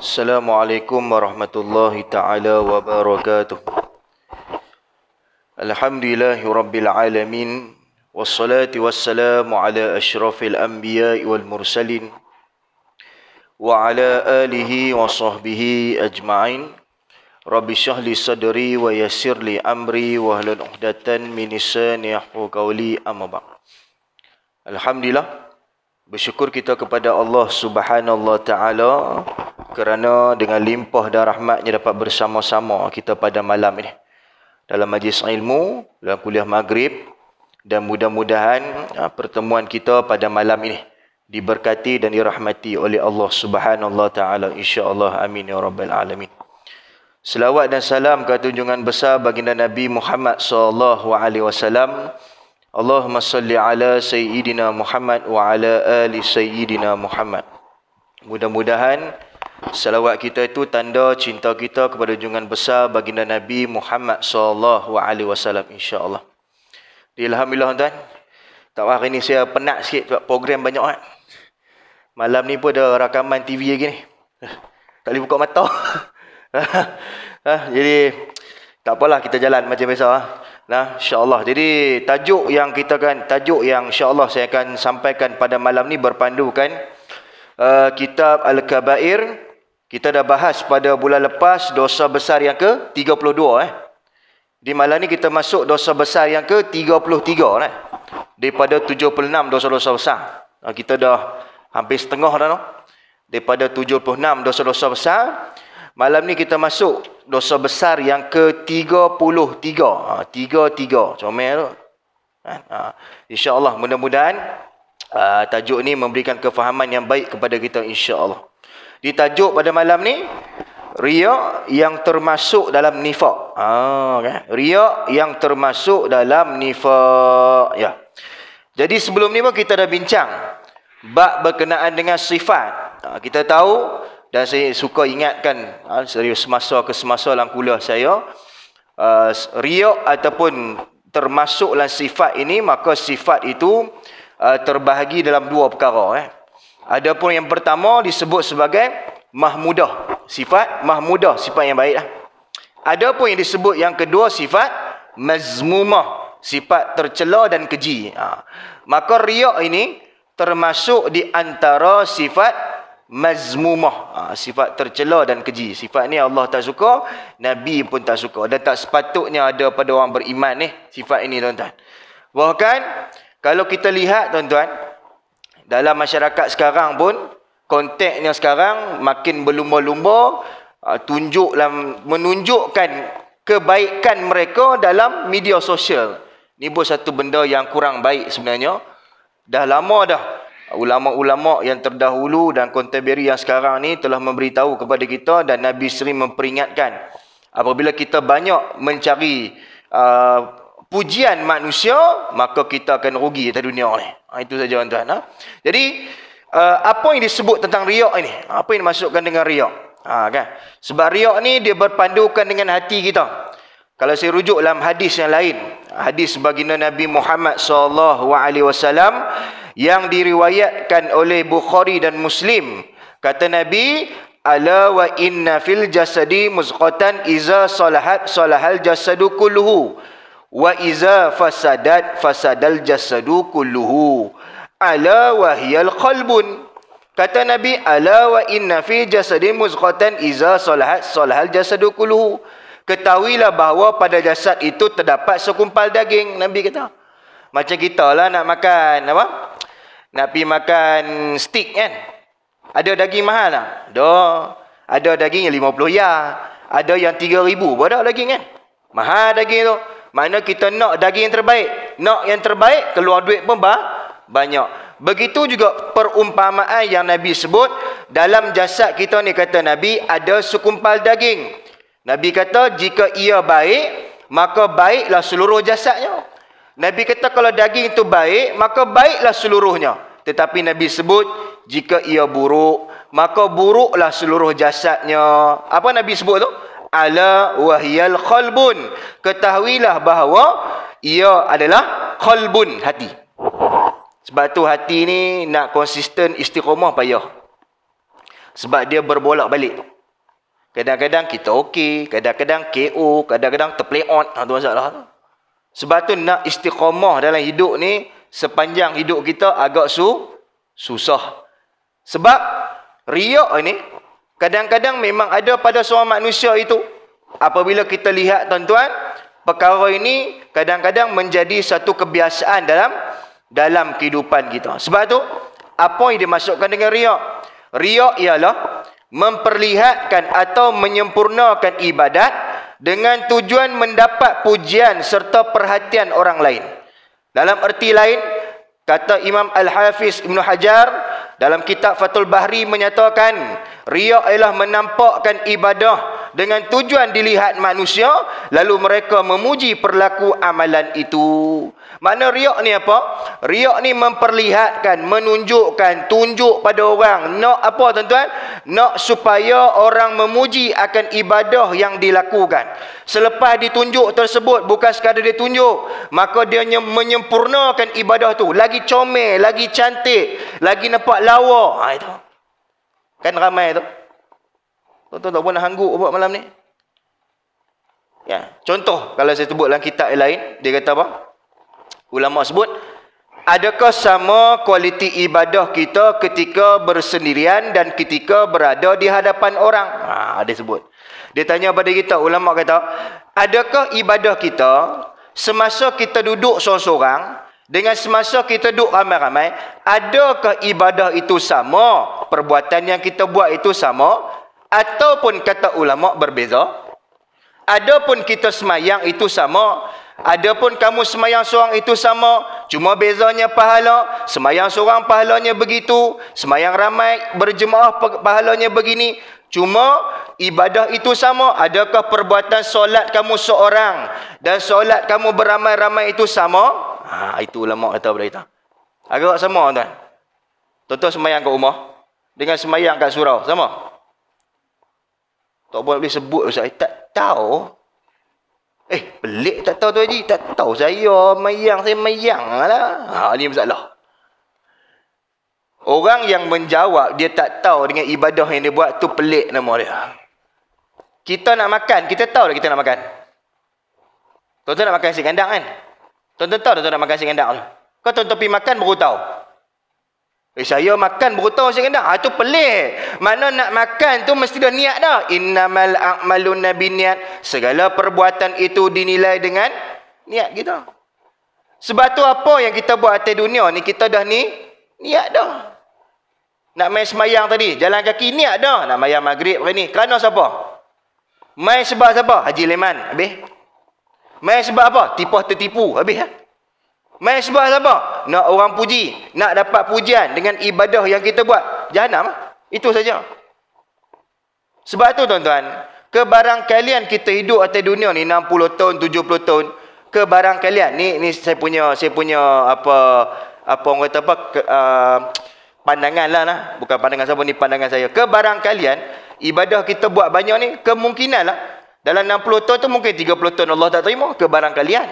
Assalamualaikum warahmatullahi taala wabarakatuh. Alhamdulillahi rabbil alamin wassalatu wassalamu ala asyrafil anbiya wal mursalin wa ala alihi wa sahbihi ajma'in. Rabbi syahli sadri wa yassirli amri wa hlul uhdatan min lisani yahqu amma ba'd. Alhamdulillah bersyukur kita kepada Allah subhanallah taala kerana dengan limpah dan rahmatnya dapat bersama-sama kita pada malam ini dalam majlis ilmu, dalam kuliah maghrib dan mudah-mudahan ah, pertemuan kita pada malam ini diberkati dan dirahmati oleh Allah Subhanahu taala insya-Allah amin ya rabbal alamin. Selawat dan salam ke tunjungan besar baginda Nabi Muhammad sallallahu alaihi wasallam. Allahumma salli ala sayyidina Muhammad wa ala ali sayyidina Muhammad. Mudah-mudahan Salawat kita itu tanda cinta kita kepada junjungan besar baginda Nabi Muhammad sallallahu alaihi wasallam insya-Allah. Alhamdulillah tuan. Tak hari ni saya penat sikit sebab program banyak kan. Malam ni pun ada rakaman TV lagi ni. Tak boleh buka mata. Ha, jadi tak apalah kita jalan macam biasa ha. Nah, insya-Allah. Jadi tajuk yang kita kan tajuk yang insya-Allah saya akan sampaikan pada malam ni berpandukan uh, kitab Al-Kaba'ir kita dah bahas pada bulan lepas dosa besar yang ke 32 eh. Di malam ni kita masuk dosa besar yang ke 33 eh. Daripada 76 dosa-dosa besar. Ah, kita dah hampir setengah dah no. Daripada 76 dosa-dosa besar. Malam ni kita masuk dosa besar yang ke 33. Ha, 33. Comel tu. Eh? Ha, ah, ah. InsyaAllah mudah-mudahan uh, tajuk ni memberikan kefahaman yang baik kepada kita insyaAllah ditajuk pada malam ni riak yang termasuk dalam nifak ha okay. riak yang termasuk dalam nifak ya jadi sebelum ni pun kita dah bincang bab berkenaan dengan sifat ha, kita tahu dan saya suka ingatkan ha, serius semasa ke semasa dalam kuliah saya uh, riak ataupun termasuklah sifat ini maka sifat itu uh, terbahagi dalam dua perkara eh Adapun yang pertama disebut sebagai mahmudah. Sifat mahmudah, sifat yang baiklah. Adapun yang disebut yang kedua sifat mazmumah, sifat tercela dan keji. Ha. Maka riak ini termasuk di antara sifat mazmumah, ha. sifat tercela dan keji. Sifat ni Allah tak suka, Nabi pun tak suka. Dan tak sepatutnya ada pada orang beriman ni sifat ini tuan-tuan. Bahkan kalau kita lihat tuan-tuan, dalam masyarakat sekarang pun konteknya sekarang makin berlumba-lumba ah, tunjuklah menunjukkan kebaikan mereka dalam media sosial. Ini pun satu benda yang kurang baik sebenarnya. Dah lama dah ulama-ulama yang terdahulu dan contemporary yang sekarang ni telah memberitahu kepada kita dan Nabi sering memperingatkan apabila kita banyak mencari uh, pujian manusia, maka kita akan rugi di dunia ni. Ha, itu saja tuan-tuan. Ha. Jadi, uh, apa yang disebut tentang riak ini? Apa yang dimasukkan dengan riak? Ha, kan? Sebab riak ni dia berpandukan dengan hati kita. Kalau saya rujuk dalam hadis yang lain, hadis baginda Nabi Muhammad Sallallahu Alaihi Wasallam yang diriwayatkan oleh Bukhari dan Muslim. Kata Nabi, Ala wa inna fil jasadi muzqatan iza salahat salahal jasadu kulluhu wa iza fasadat fasadal jasadu kulluhu ala wa hiyal qalbun kata nabi ala wa inna fi jasadi muzqatan iza salahat salahal jasadu kulluhu ketahuilah bahawa pada jasad itu terdapat sekumpal daging nabi kata macam kita lah nak makan apa nak pi makan steak kan ada daging mahal lah ada ada daging yang 50 ya ada yang 3000 berapa daging kan mahal daging tu mana kita nak daging yang terbaik. Nak yang terbaik, keluar duit pun bah, banyak. Begitu juga perumpamaan yang Nabi sebut. Dalam jasad kita ni kata Nabi, ada sekumpal daging. Nabi kata, jika ia baik, maka baiklah seluruh jasadnya. Nabi kata, kalau daging itu baik, maka baiklah seluruhnya. Tetapi Nabi sebut, jika ia buruk, maka buruklah seluruh jasadnya. Apa Nabi sebut tu? ala wahyal qalbun ketahuilah bahawa ia adalah qalbun hati sebab tu hati ni nak konsisten istiqomah payah sebab dia berbolak-balik kadang-kadang kita okey kadang-kadang KO kadang-kadang terplay on ha, tu masalah tu sebab tu nak istiqomah dalam hidup ni sepanjang hidup kita agak su susah sebab riak ni Kadang-kadang memang ada pada seorang manusia itu. Apabila kita lihat tuan-tuan, perkara ini kadang-kadang menjadi satu kebiasaan dalam dalam kehidupan kita. Sebab tu apa yang dimasukkan dengan riak? Riak ialah memperlihatkan atau menyempurnakan ibadat dengan tujuan mendapat pujian serta perhatian orang lain. Dalam erti lain, kata Imam Al-Hafiz Ibn Hajar, dalam kitab Fathul Bahri menyatakan, riak ialah menampakkan ibadah dengan tujuan dilihat manusia lalu mereka memuji perlaku amalan itu mana riak ni apa riak ni memperlihatkan menunjukkan tunjuk pada orang nak apa tuan-tuan nak supaya orang memuji akan ibadah yang dilakukan selepas ditunjuk tersebut bukan sekadar ditunjuk maka dia menyempurnakan ibadah tu lagi comel lagi cantik lagi nampak lawa ha, itu kan ramai tu Tuan-tuan tak pernah hangguk buat malam ni. Ya, contoh kalau saya sebut dalam kitab yang lain, dia kata apa? Ulama sebut, adakah sama kualiti ibadah kita ketika bersendirian dan ketika berada di hadapan orang? Ha, dia sebut. Dia tanya pada kita, ulama kata, adakah ibadah kita semasa kita duduk seorang-seorang dengan semasa kita duduk ramai-ramai, adakah ibadah itu sama? Perbuatan yang kita buat itu sama? ataupun kata ulama berbeza adapun kita semayang itu sama adapun kamu semayang seorang itu sama cuma bezanya pahala semayang seorang pahalanya begitu semayang ramai berjemaah pahalanya begini cuma ibadah itu sama adakah perbuatan solat kamu seorang dan solat kamu beramai-ramai itu sama ha, itu ulama kata berita agak sama tuan tuan-tuan semayang kat rumah dengan semayang kat surau sama tak boleh sebut saya tak tahu. Eh, pelik tak tahu tu Haji. Tak tahu saya mayang, saya mayang lah. Ha, ni masalah. Orang yang menjawab, dia tak tahu dengan ibadah yang dia buat, tu pelik nama dia. Kita nak makan, kita tahu lah kita nak makan. Tuan-tuan nak makan si kandang kan? Tuan-tuan tahu tuan-tuan nak makan si kandang tu? Kau tuan-tuan pergi makan, baru tahu. Eh, saya makan buta macam kena. Ha, ah, itu pelik. Mana nak makan tu mesti dah niat dah. Innamal a'malun nabi niat. Segala perbuatan itu dinilai dengan niat kita. Sebab tu apa yang kita buat atas dunia ni, kita dah ni, niat dah. Nak main semayang tadi, jalan kaki niat dah. Nak mayang maghrib hari ni. Kerana siapa? Main sebab siapa? Haji Leman. Habis? Main sebab apa? Tipuh tertipu. Habis? Ha? Main sebab apa? Nak orang puji. Nak dapat pujian dengan ibadah yang kita buat. Jahanam. Itu saja. Sebab itu tuan-tuan. Kebarangkalian kita hidup atas dunia ni 60 tahun, 70 tahun. Kebarangkalian. Ni, ni saya punya saya punya apa apa orang kata apa. Ke, uh, pandangan lah. Nah. Bukan pandangan siapa ni pandangan saya. Kebarangkalian. Ibadah kita buat banyak ni. Kemungkinan lah. Dalam 60 tahun tu mungkin 30 tahun Allah tak terima. Kebarangkalian.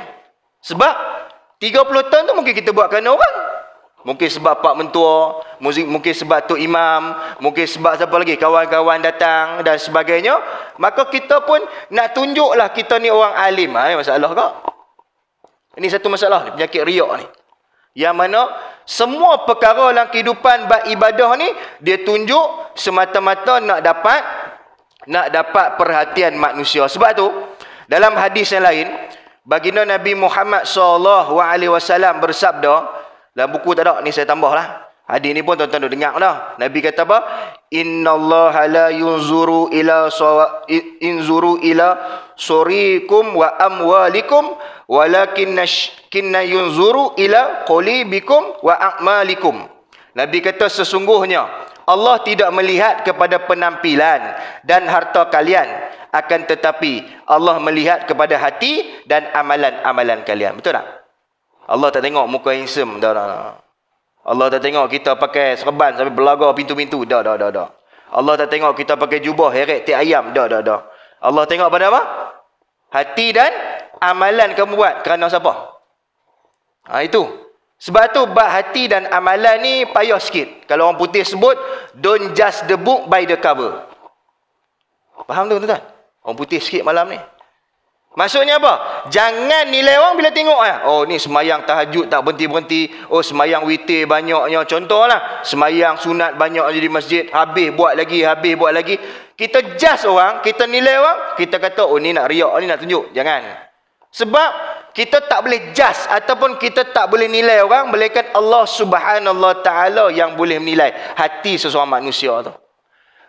Sebab 30 tahun tu mungkin kita buat kerana orang. Mungkin sebab pak mentua, mungkin sebab tu imam, mungkin sebab siapa lagi kawan-kawan datang dan sebagainya, maka kita pun nak tunjuklah kita ni orang alim. Ha, masalah kak. Ini satu masalah ni, penyakit riak ni. Yang mana semua perkara dalam kehidupan ibadah ni dia tunjuk semata-mata nak dapat nak dapat perhatian manusia. Sebab tu dalam hadis yang lain Baginda Nabi Muhammad SAW, alaihi bersabda, dalam buku tak ada, ni saya tambah lah. Hadis ni pun tuan-tuan dengar dah. Nabi kata apa? Allah la yunzuru ila sawa, inzuru ila surikum wa amwalikum walakin nashkinna yunzuru ila qulibikum wa akmalikum. Nabi kata sesungguhnya Allah tidak melihat kepada penampilan dan harta kalian akan tetapi Allah melihat kepada hati dan amalan-amalan kalian betul tak Allah tak tengok muka handsome dah dah Allah tak tengok kita pakai serban sampai belagak pintu-pintu dah dah dah dah Allah tak tengok kita pakai jubah heret ti ayam dah dah dah Allah tengok pada apa hati dan amalan kamu buat kerana siapa ha, itu sebab tu bab hati dan amalan ni payah sikit. Kalau orang putih sebut, don't just the book by the cover. Faham tu tuan-tuan? Orang putih sikit malam ni. Maksudnya apa? Jangan nilai orang bila tengok. Eh? Oh ni semayang tahajud tak berhenti-berhenti. Oh semayang witir banyaknya. lah. Semayang sunat banyak jadi masjid. Habis buat lagi, habis buat lagi. Kita judge orang, kita nilai orang. Kita kata, oh ni nak riak, ni nak tunjuk. Jangan. Sebab kita tak boleh just ataupun kita tak boleh nilai orang melainkan Allah Subhanahu taala yang boleh menilai hati seseorang manusia tu.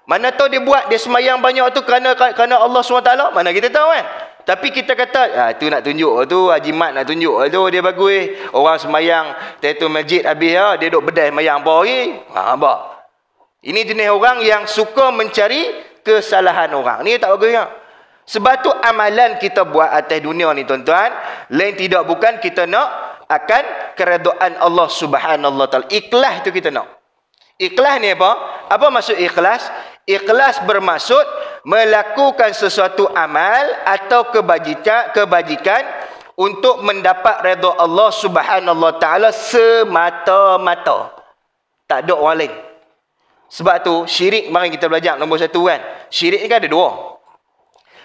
Mana tahu dia buat dia semayang banyak tu kerana kerana Allah SWT mana kita tahu kan? Tapi kita kata, ah tu nak tunjuk tu Haji Mat nak tunjuk tu dia bagus. Orang semayang tatu masjid habis ya, dia duk bedai semayang apa hari? Ha abah. Ini jenis orang yang suka mencari kesalahan orang. Ni tak bagus ya? Sebab tu amalan kita buat atas dunia ni tuan-tuan. Lain tidak bukan kita nak akan keredoan Allah subhanallah ta'ala. Ikhlas tu kita nak. Ikhlas ni apa? Apa maksud ikhlas? Ikhlas bermaksud melakukan sesuatu amal atau kebajikan, kebajikan untuk mendapat redha Allah subhanallah ta'ala semata-mata. Tak ada orang lain. Sebab tu syirik mari kita belajar nombor satu kan. Syirik ni kan ada dua.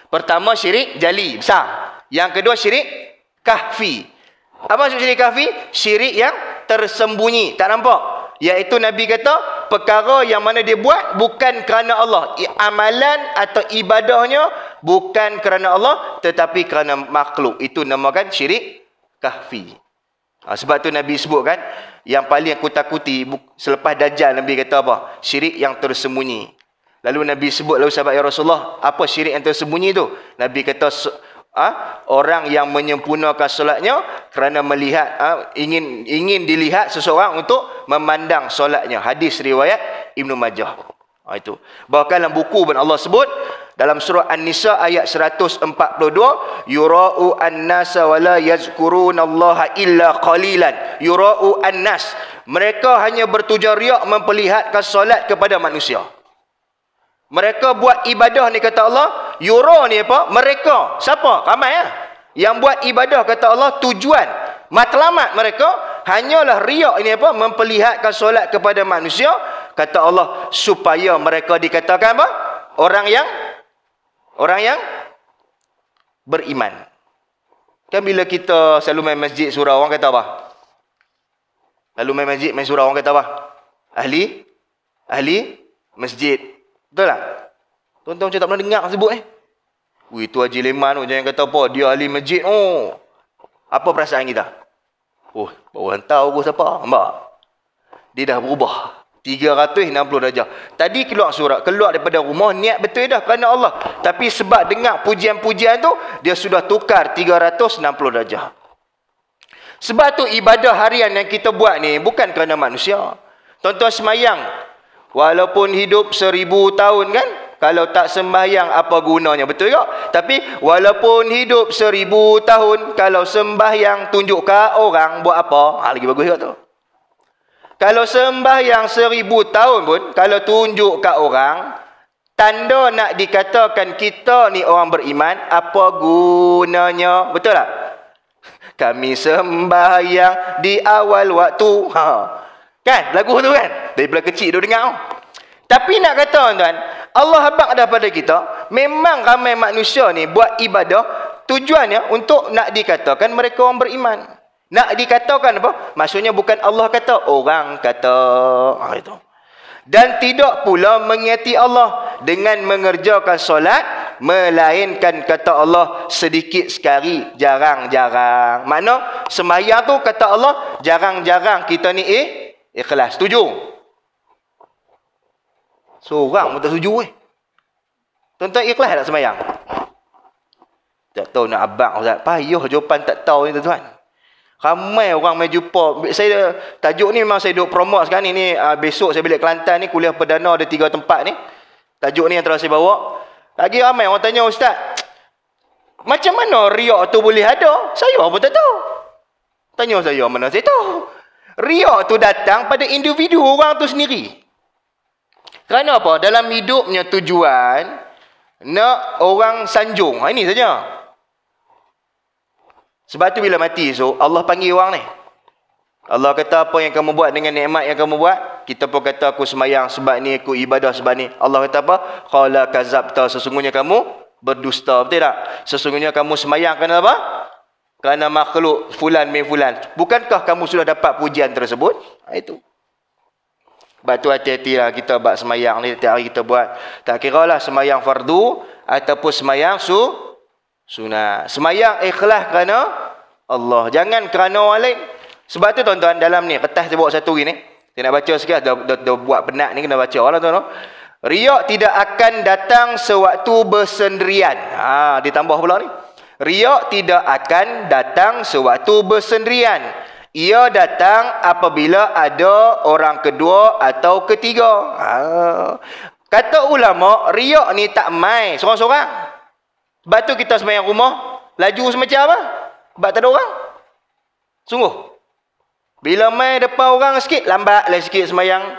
Pertama syirik jali, besar. Yang kedua syirik kahfi. Apa maksud syirik kahfi? Syirik yang tersembunyi, tak nampak. Yaitu Nabi kata, perkara yang mana dia buat bukan kerana Allah. Amalan atau ibadahnya bukan kerana Allah tetapi kerana makhluk. Itu namakan syirik kahfi. Ha, sebab tu Nabi sebut kan, yang paling aku takuti selepas dajjal Nabi kata apa? Syirik yang tersembunyi. Lalu Nabi sebut lalu sahabat ya Rasulullah, apa syirik yang tersembunyi tu? Nabi kata ha, orang yang menyempurnakan solatnya kerana melihat ha, ingin ingin dilihat seseorang untuk memandang solatnya. Hadis riwayat Ibnu Majah. Ha, itu. Bahkan dalam buku pun Allah sebut dalam surah An-Nisa ayat 142 yura'u an-nasa wala yazkuruna Allah illa qalilan yura'u an-nas mereka hanya bertujuan riak memperlihatkan solat kepada manusia mereka buat ibadah ni kata Allah. Yura ni apa? Mereka. Siapa? Ramai ya? Yang buat ibadah kata Allah tujuan. Matlamat mereka. Hanyalah riak ni apa? Memperlihatkan solat kepada manusia. Kata Allah. Supaya mereka dikatakan apa? Orang yang? Orang yang? Beriman. Kan bila kita selalu main masjid surah orang kata apa? Lalu main masjid main surah orang kata apa? Ahli? Ahli? Masjid? Betul tak? Tuan-tuan macam tak pernah dengar sebut eh. Wih, tu Haji Leman tu. Jangan kata apa. Dia ahli masjid. Oh. Apa perasaan kita? Oh, baru hantar aku siapa? Mbak. Dia dah berubah. 360 darjah. Tadi keluar surat. Keluar daripada rumah. Niat betul dah. Kerana Allah. Tapi sebab dengar pujian-pujian tu. Dia sudah tukar 360 darjah. Sebab tu ibadah harian yang kita buat ni. Bukan kerana manusia. Tuan-tuan semayang. Walaupun hidup seribu tahun kan? Kalau tak sembahyang apa gunanya? Betul tak? Tapi walaupun hidup seribu tahun kalau sembahyang tunjukkan orang buat apa? Ha, lagi bagus juga tu. Kalau sembahyang seribu tahun pun kalau tunjukkan orang tanda nak dikatakan kita ni orang beriman apa gunanya? Betul tak? Kami sembahyang di awal waktu. Haa. Kan? Lagu tu kan? Dari belakang kecil dia dengar. Tapi nak kata tuan-tuan, Allah habak daripada kita, memang ramai manusia ni buat ibadah, tujuannya untuk nak dikatakan mereka orang beriman. Nak dikatakan apa? Maksudnya bukan Allah kata, orang kata. Ha, itu. Dan tidak pula mengerti Allah dengan mengerjakan solat, melainkan kata Allah sedikit sekali, jarang-jarang. Mana? semaya tu kata Allah, jarang-jarang kita ni eh, ikhlas setuju seorang pun tak setuju eh tuan-tuan ikhlas tak semayang tak tahu nak abang tak, payuh jawapan tak tahu ni tuan-tuan ramai orang main jumpa saya tajuk ni memang saya duk promote sekarang ni, ni uh, besok saya balik Kelantan ni kuliah perdana ada tiga tempat ni tajuk ni yang telah saya bawa lagi ramai orang tanya Ustaz macam mana riak tu boleh ada saya pun tak tahu tanya saya mana saya tahu Riak tu datang pada individu orang tu sendiri. Kerana apa? Dalam hidupnya tujuan nak orang sanjung. Ha, ini saja. Sebab tu bila mati so Allah panggil orang ni. Allah kata apa yang kamu buat dengan nikmat yang kamu buat? Kita pun kata aku semayang sebab ni, aku ibadah sebab ni. Allah kata apa? Qala kazabta sesungguhnya kamu berdusta, betul tak? Sesungguhnya kamu semayang kerana apa? kerana makhluk fulan min fulan. Bukankah kamu sudah dapat pujian tersebut? Ha, itu. Sebab tu hati-hati lah kita buat semayang ni. Tiap hari kita buat. Tak kira lah semayang fardu. Ataupun semayang su. Sunnah. Semayang ikhlas kerana Allah. Jangan kerana orang lain. Sebab tu tuan-tuan dalam ni. Kertas saya bawa satu ni. Saya nak baca sikit. Dah, dah, dah buat penat ni. Kena baca lah tuan-tuan. Riak tidak akan datang sewaktu bersendirian. Ha, ditambah pula ni. Riak tidak akan datang sewaktu bersendirian. Ia datang apabila ada orang kedua atau ketiga. Ha. Kata ulama, riak ni tak main seorang-seorang. Sebab tu kita semayang rumah, laju semacam apa? Sebab tak ada orang. Sungguh. Bila main depan orang sikit, lambat lah sikit semayang.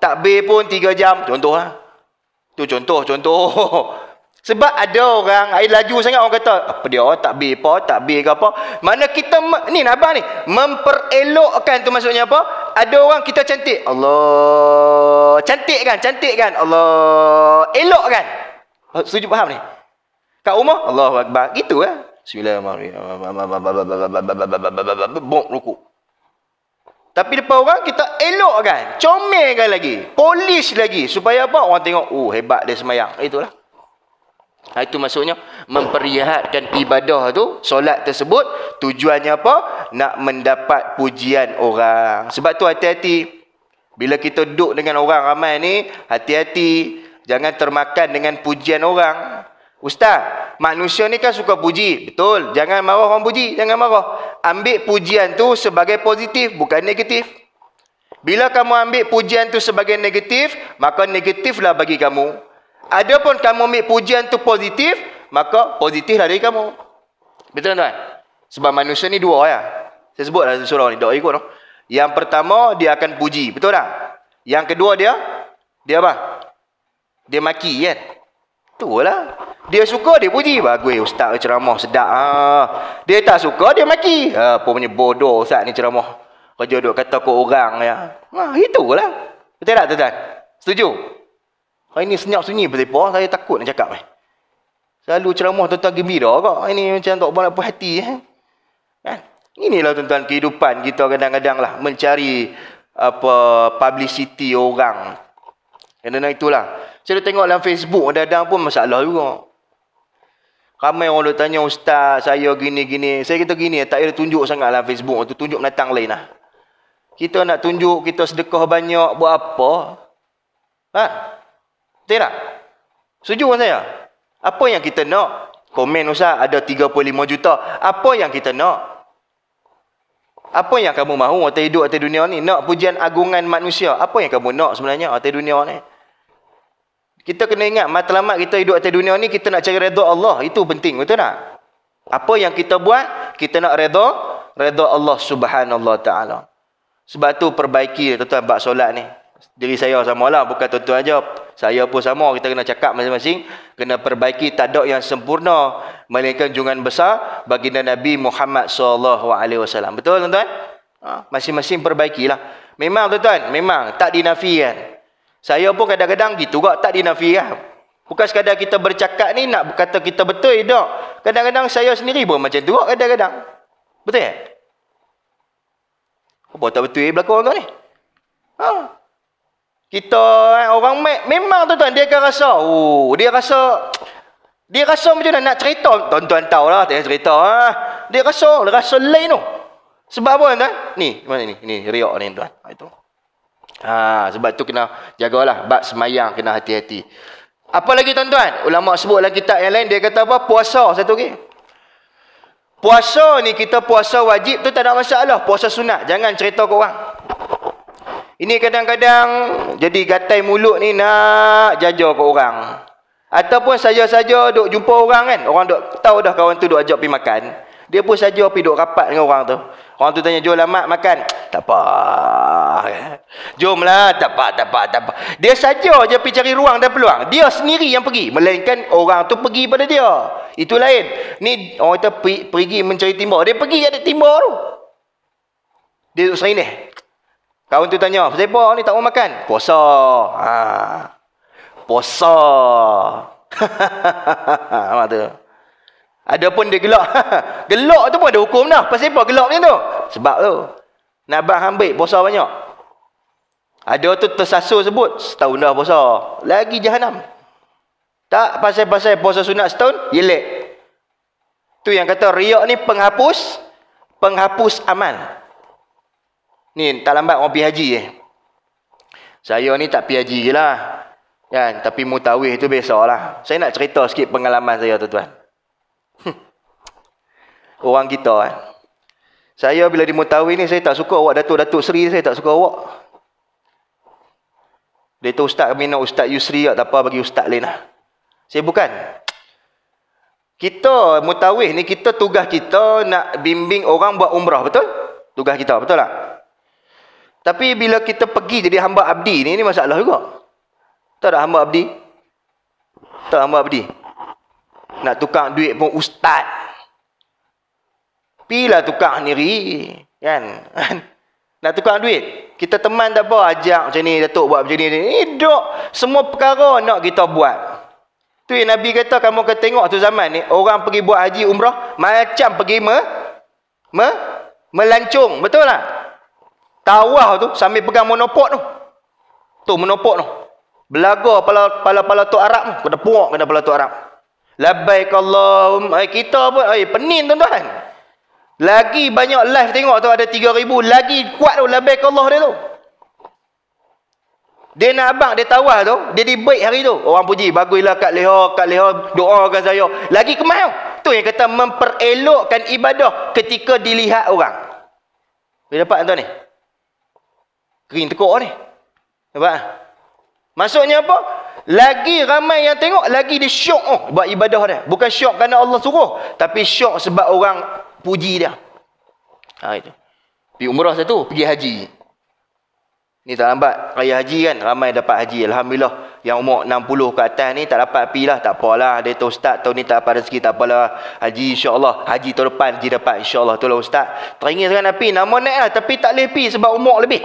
Takbir pun tiga jam. Contoh lah. Tu contoh, contoh. Sebab ada orang air laju sangat orang kata apa dia oh, tak be apa tak be ke apa. Mana kita ni abang ni memperelokkan tu maksudnya apa? Ada orang kita cantik. Allah. Cantik kan? Cantik kan? Allah. Elok kan? Oh, setuju faham ni? Kat rumah Allah akbar gitu eh. Bismillahirrahmanirrahim. Bom Tapi depan orang kita elok kan? Comel lagi? Polis lagi supaya apa? Orang tengok, "Oh, hebat dia semayang." Itulah. Ha, itu maksudnya memperlihatkan ibadah tu, solat tersebut tujuannya apa? Nak mendapat pujian orang. Sebab tu hati-hati. Bila kita duduk dengan orang ramai ni, hati-hati. Jangan termakan dengan pujian orang. Ustaz, manusia ni kan suka puji. Betul. Jangan marah orang puji. Jangan marah. Ambil pujian tu sebagai positif, bukan negatif. Bila kamu ambil pujian tu sebagai negatif, maka negatiflah bagi kamu. Adapun kamu ambil pujian tu positif, maka positiflah dari kamu. Betul kan, tuan? Sebab manusia ni dua ya. Saya sebutlah surah ni, dok ikut Yang pertama dia akan puji, betul tak? Yang kedua dia dia apa? Dia maki kan. Betullah. Dia suka dia puji, bagus ustaz ceramah sedap ah. Dia tak suka dia maki. Apa ha, punya bodoh ustaz ni ceramah. Kerja duk kata kau orang ya. Ha itulah. Betul tak tuan? Setuju? Hari ni senyap sunyi berdepa, saya takut nak cakap. Eh. Selalu ceramah tuan-tuan gembira kak. Hari ni macam tak buat apa hati. Eh. Eh. Inilah tuan-tuan kehidupan kita kadang-kadang lah. Mencari apa publicity orang. Kena-kena itulah. Saya dah tengok dalam Facebook, kadang-kadang pun masalah juga. Ramai orang dah tanya, Ustaz, saya gini-gini. Saya kata gini, tak ada tunjuk sangat dalam Facebook. Itu tunjuk menatang lain lah. Kita nak tunjuk, kita sedekah banyak, buat apa? Haa? Kan? Betul tak? Setuju dengan saya? Apa yang kita nak? Komen Ustaz ada 35 juta. Apa yang kita nak? Apa yang kamu mahu atas hidup atas dunia ni? Nak pujian agungan manusia. Apa yang kamu nak sebenarnya atas dunia ni? Kita kena ingat matlamat kita hidup atas dunia ni kita nak cari redha Allah. Itu penting. Betul tak? Apa yang kita buat kita nak redha redha Allah Subhanahu Wa Taala. Sebab tu perbaiki tuan-tuan bab solat ni diri saya samalah bukan tuan-tuan aja saya pun sama kita kena cakap masing-masing kena perbaiki tadak yang sempurna melainkan junjungan besar bagi Nabi Muhammad SAW betul tuan-tuan ha, masing-masing perbaikilah memang tuan-tuan memang tak dinafikan saya pun kadang-kadang gitu juga tak dinafikan bukan sekadar kita bercakap ni nak berkata kita betul dak kadang-kadang saya sendiri pun macam tu kadang-kadang betul tak apa tak betul eh, belakang orang ni ha kita eh, orang mat memang tuan-tuan dia akan rasa oh dia rasa dia rasa macam nak, nak cerita tuan-tuan lah tak cerita ah dia rasa dia rasa lain tu sebab apa tuan ni mana ni ni riak ni tuan ha, itu ha sebab tu kena jagalah bab semayang kena hati-hati apa lagi tuan-tuan ulama sebut lagi kitab yang lain dia kata apa puasa satu lagi puasa ni kita puasa wajib tu tak ada masalah puasa sunat jangan cerita kau orang ini kadang-kadang jadi gatai mulut ni nak jaja ke orang. Ataupun saja-saja duk jumpa orang kan. Orang duk tahu dah kawan tu duk ajak pergi makan. Dia pun saja pergi duk rapat dengan orang tu. Orang tu tanya, jom lah mak makan. Tak apa. Jom lah. Tak apa, tak apa, tak apa. Dia saja je pergi cari ruang dan peluang. Dia sendiri yang pergi. Melainkan orang tu pergi pada dia. Itu lain. Ni orang kata pergi mencari timbal. Dia pergi ada timbal tu. Dia duduk sering Kawan tu tanya, siapa ni tak mau makan? Puasa. Ha. Puasa. Apa tu? Ada pun dia gelak. gelak tu pun ada hukum dah. Pasal apa gelak macam tu? Sebab tu. Nabak ambil puasa banyak. Ada tu tersasul sebut. Setahun dah puasa. Lagi jahanam. Tak pasal-pasal puasa sunat setahun. Yelik. Tu yang kata riak ni penghapus. Penghapus amal. Ni tak lambat orang pergi haji eh. Saya ni tak pergi haji je lah. ya. Tapi mutawih tu lah. Saya nak cerita sikit pengalaman saya tu tuan Hm. Orang kita kan. Saya bila di mutawih ni saya tak suka awak datuk-datuk seri saya tak suka awak. Dia tu ustaz kami nak ustaz Yusri tak apa bagi ustaz lain lah. Saya bukan. Kita mutawih ni kita tugas kita nak bimbing orang buat umrah betul? Tugas kita betul tak? Tapi bila kita pergi jadi hamba abdi ni, ini masalah juga. Tak ada hamba abdi. Tak ada hamba abdi. Nak tukar duit pun ustaz. Pilah tukar sendiri. Kan? Nak tukar duit? Kita teman tak apa, ajak macam ni, Datuk buat macam ni. Hidup. Semua perkara nak kita buat. Tu yang Nabi kata, kamu akan tengok tu zaman ni, orang pergi buat haji umrah, macam pergi me, me, melancung. Betul tak? Tawah tu sambil pegang monopok tu. Tu monopok tu. Belaga kepala-kepala tu Arab tu. Kena puak kena kepala tu Arab. Labaik Allahum. Ay, eh, kita pun. Ay, eh, penin tuan-tuan. Lagi banyak live tengok tu ada 3,000. Lagi kuat tu labaik Allah dia tu. Dia nak abang dia tawah tu. Dia di dibaik hari tu. Orang puji. Baguilah kat leho. Kat leho. Doa ke saya. Lagi kemah tu. Tu yang kata memperelokkan ibadah ketika dilihat orang. Boleh dapat tuan ni? kering tekuk ni. Nampak? Maksudnya apa? Lagi ramai yang tengok, lagi dia syok oh, buat ibadah dia. Bukan syok kerana Allah suruh. Tapi syok sebab orang puji dia. Ha, itu. Pergi umrah satu, pergi haji. Ni tak lambat. Raya haji kan, ramai dapat haji. Alhamdulillah. Yang umur 60 ke atas ni tak dapat pergi lah. Tak apalah. Dia tahu ustaz tahun ni tak dapat rezeki. Tak apalah. Haji insyaAllah. Haji tahun depan haji dapat insyaAllah. Tolong ustaz. Teringin sangat nak pergi. Nama naik lah. Tapi tak boleh pergi sebab umur lebih.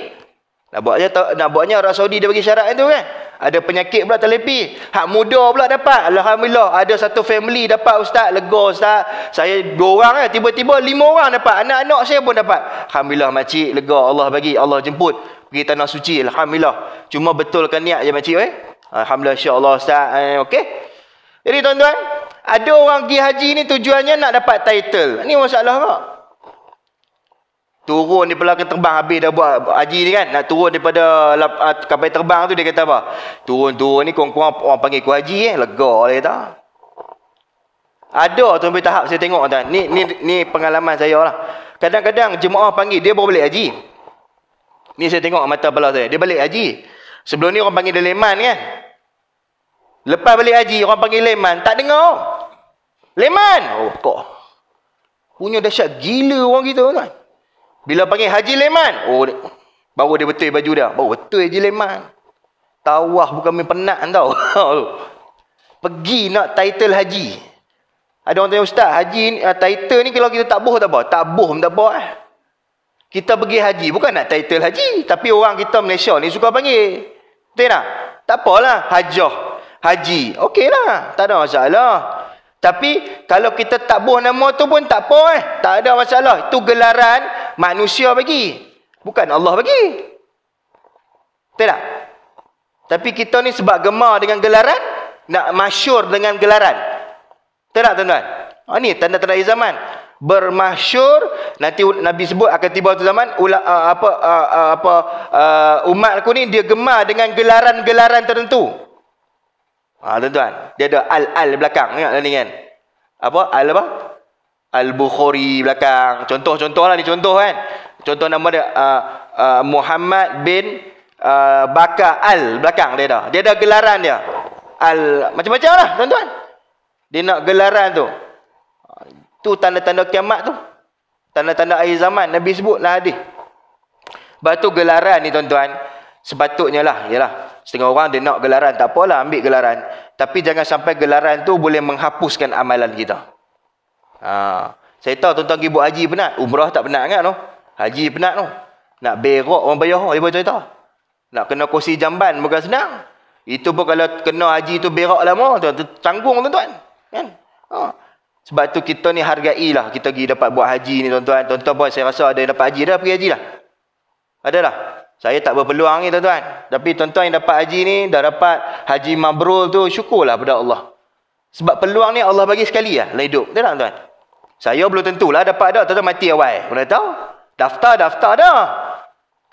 Nak buatnya nak buatnya Arab Saudi dia bagi syarat itu kan. Ada penyakit pula terlepi. Hak muda pula dapat. Alhamdulillah ada satu family dapat ustaz. Lega ustaz. Saya dua orang eh. Tiba-tiba lima orang dapat. Anak-anak saya pun dapat. Alhamdulillah makcik lega. Allah bagi. Allah jemput. Pergi tanah suci. Alhamdulillah. Cuma betulkan niat je cik, Eh? Alhamdulillah insyaAllah ustaz. Eh, okay. Jadi tuan-tuan. Ada orang pergi haji ni tujuannya nak dapat title. Ini masalah tak? Turun di belakang terbang habis dah buat haji ni kan. Nak turun daripada lap, ah, kapal terbang tu dia kata apa? Turun-turun ni kurang-kurang orang panggil ku haji eh. Lega dia kata. Ada tu sampai tahap saya tengok tuan. Ni, ni, ni pengalaman saya lah. Kadang-kadang jemaah panggil dia baru balik haji. Ni saya tengok mata belah saya. Dia balik haji. Sebelum ni orang panggil dia leman kan. Lepas balik haji orang panggil leman. Tak dengar. Leman. Oh kok. Punya dahsyat gila orang kita tuan. Bila panggil Haji Leman, oh baru dia betul baju dia. Baru betul Haji Leman. Tawah bukan main penat tau. Pergi nak title haji. Ada orang tanya ustaz, haji ah, title ni kalau kita tak boh tak apa? Tak boh tak apa eh. Kita pergi haji bukan nak title haji, tapi orang kita Malaysia ni suka panggil. Betul tak? Tak apalah, hajah. Haji. okey lah, tak ada masalah. Tapi kalau kita tak boh nama tu pun tak apa eh. Tak ada masalah. Itu gelaran manusia bagi. Bukan Allah bagi. Betul tak? Tapi kita ni sebab gemar dengan gelaran, nak masyur dengan gelaran. Betul tak tuan-tuan? Oh, ni tanda-tanda zaman. Bermasyur, nanti Nabi sebut akan tiba tu zaman, ula, uh, apa, uh, uh, apa uh, umat aku ni dia gemar dengan gelaran-gelaran tertentu. Ha, tuan-tuan, dia ada al-al belakang. Ingat ni kan? Apa? Al apa? Al-Bukhari belakang. contoh contoh lah ni contoh kan. Contoh nama dia uh, uh, Muhammad bin uh, Bakar Al belakang dia dah. Dia ada gelaran dia. Al macam-macam lah tuan-tuan. Dia nak gelaran tu. Tu tanda-tanda kiamat tu. Tanda-tanda akhir zaman Nabi lah hadis. Batu gelaran ni tuan-tuan sepatutnya lah yalah. Setengah orang dia nak gelaran tak apalah ambil gelaran tapi jangan sampai gelaran tu boleh menghapuskan amalan kita. Ha. Saya tahu tuan-tuan pergi buat haji penat. Umrah tak penat kan no? Haji penat no? Nak berok orang bayar. Dia buat cerita. Nak kena kursi jamban bukan senang. Itu pun kalau kena haji itu berok lama. Tu, tu, tanggung tuan-tuan. Kan? Ha. Sebab tu kita ni lah Kita pergi dapat buat haji ni tuan-tuan. Tuan-tuan pun saya rasa ada yang dapat haji dah. Pergi haji lah. Adalah. Saya tak berpeluang ni tuan-tuan. Tapi tuan-tuan yang dapat haji ni. Dah dapat haji mabrul tu. Syukurlah pada Allah. Sebab peluang ni Allah bagi sekali lah. Lah hidup. Tidak tuan-tuan? Saya belum tentulah dapat dah. Tentu mati awal. Mana tahu? Daftar-daftar dah.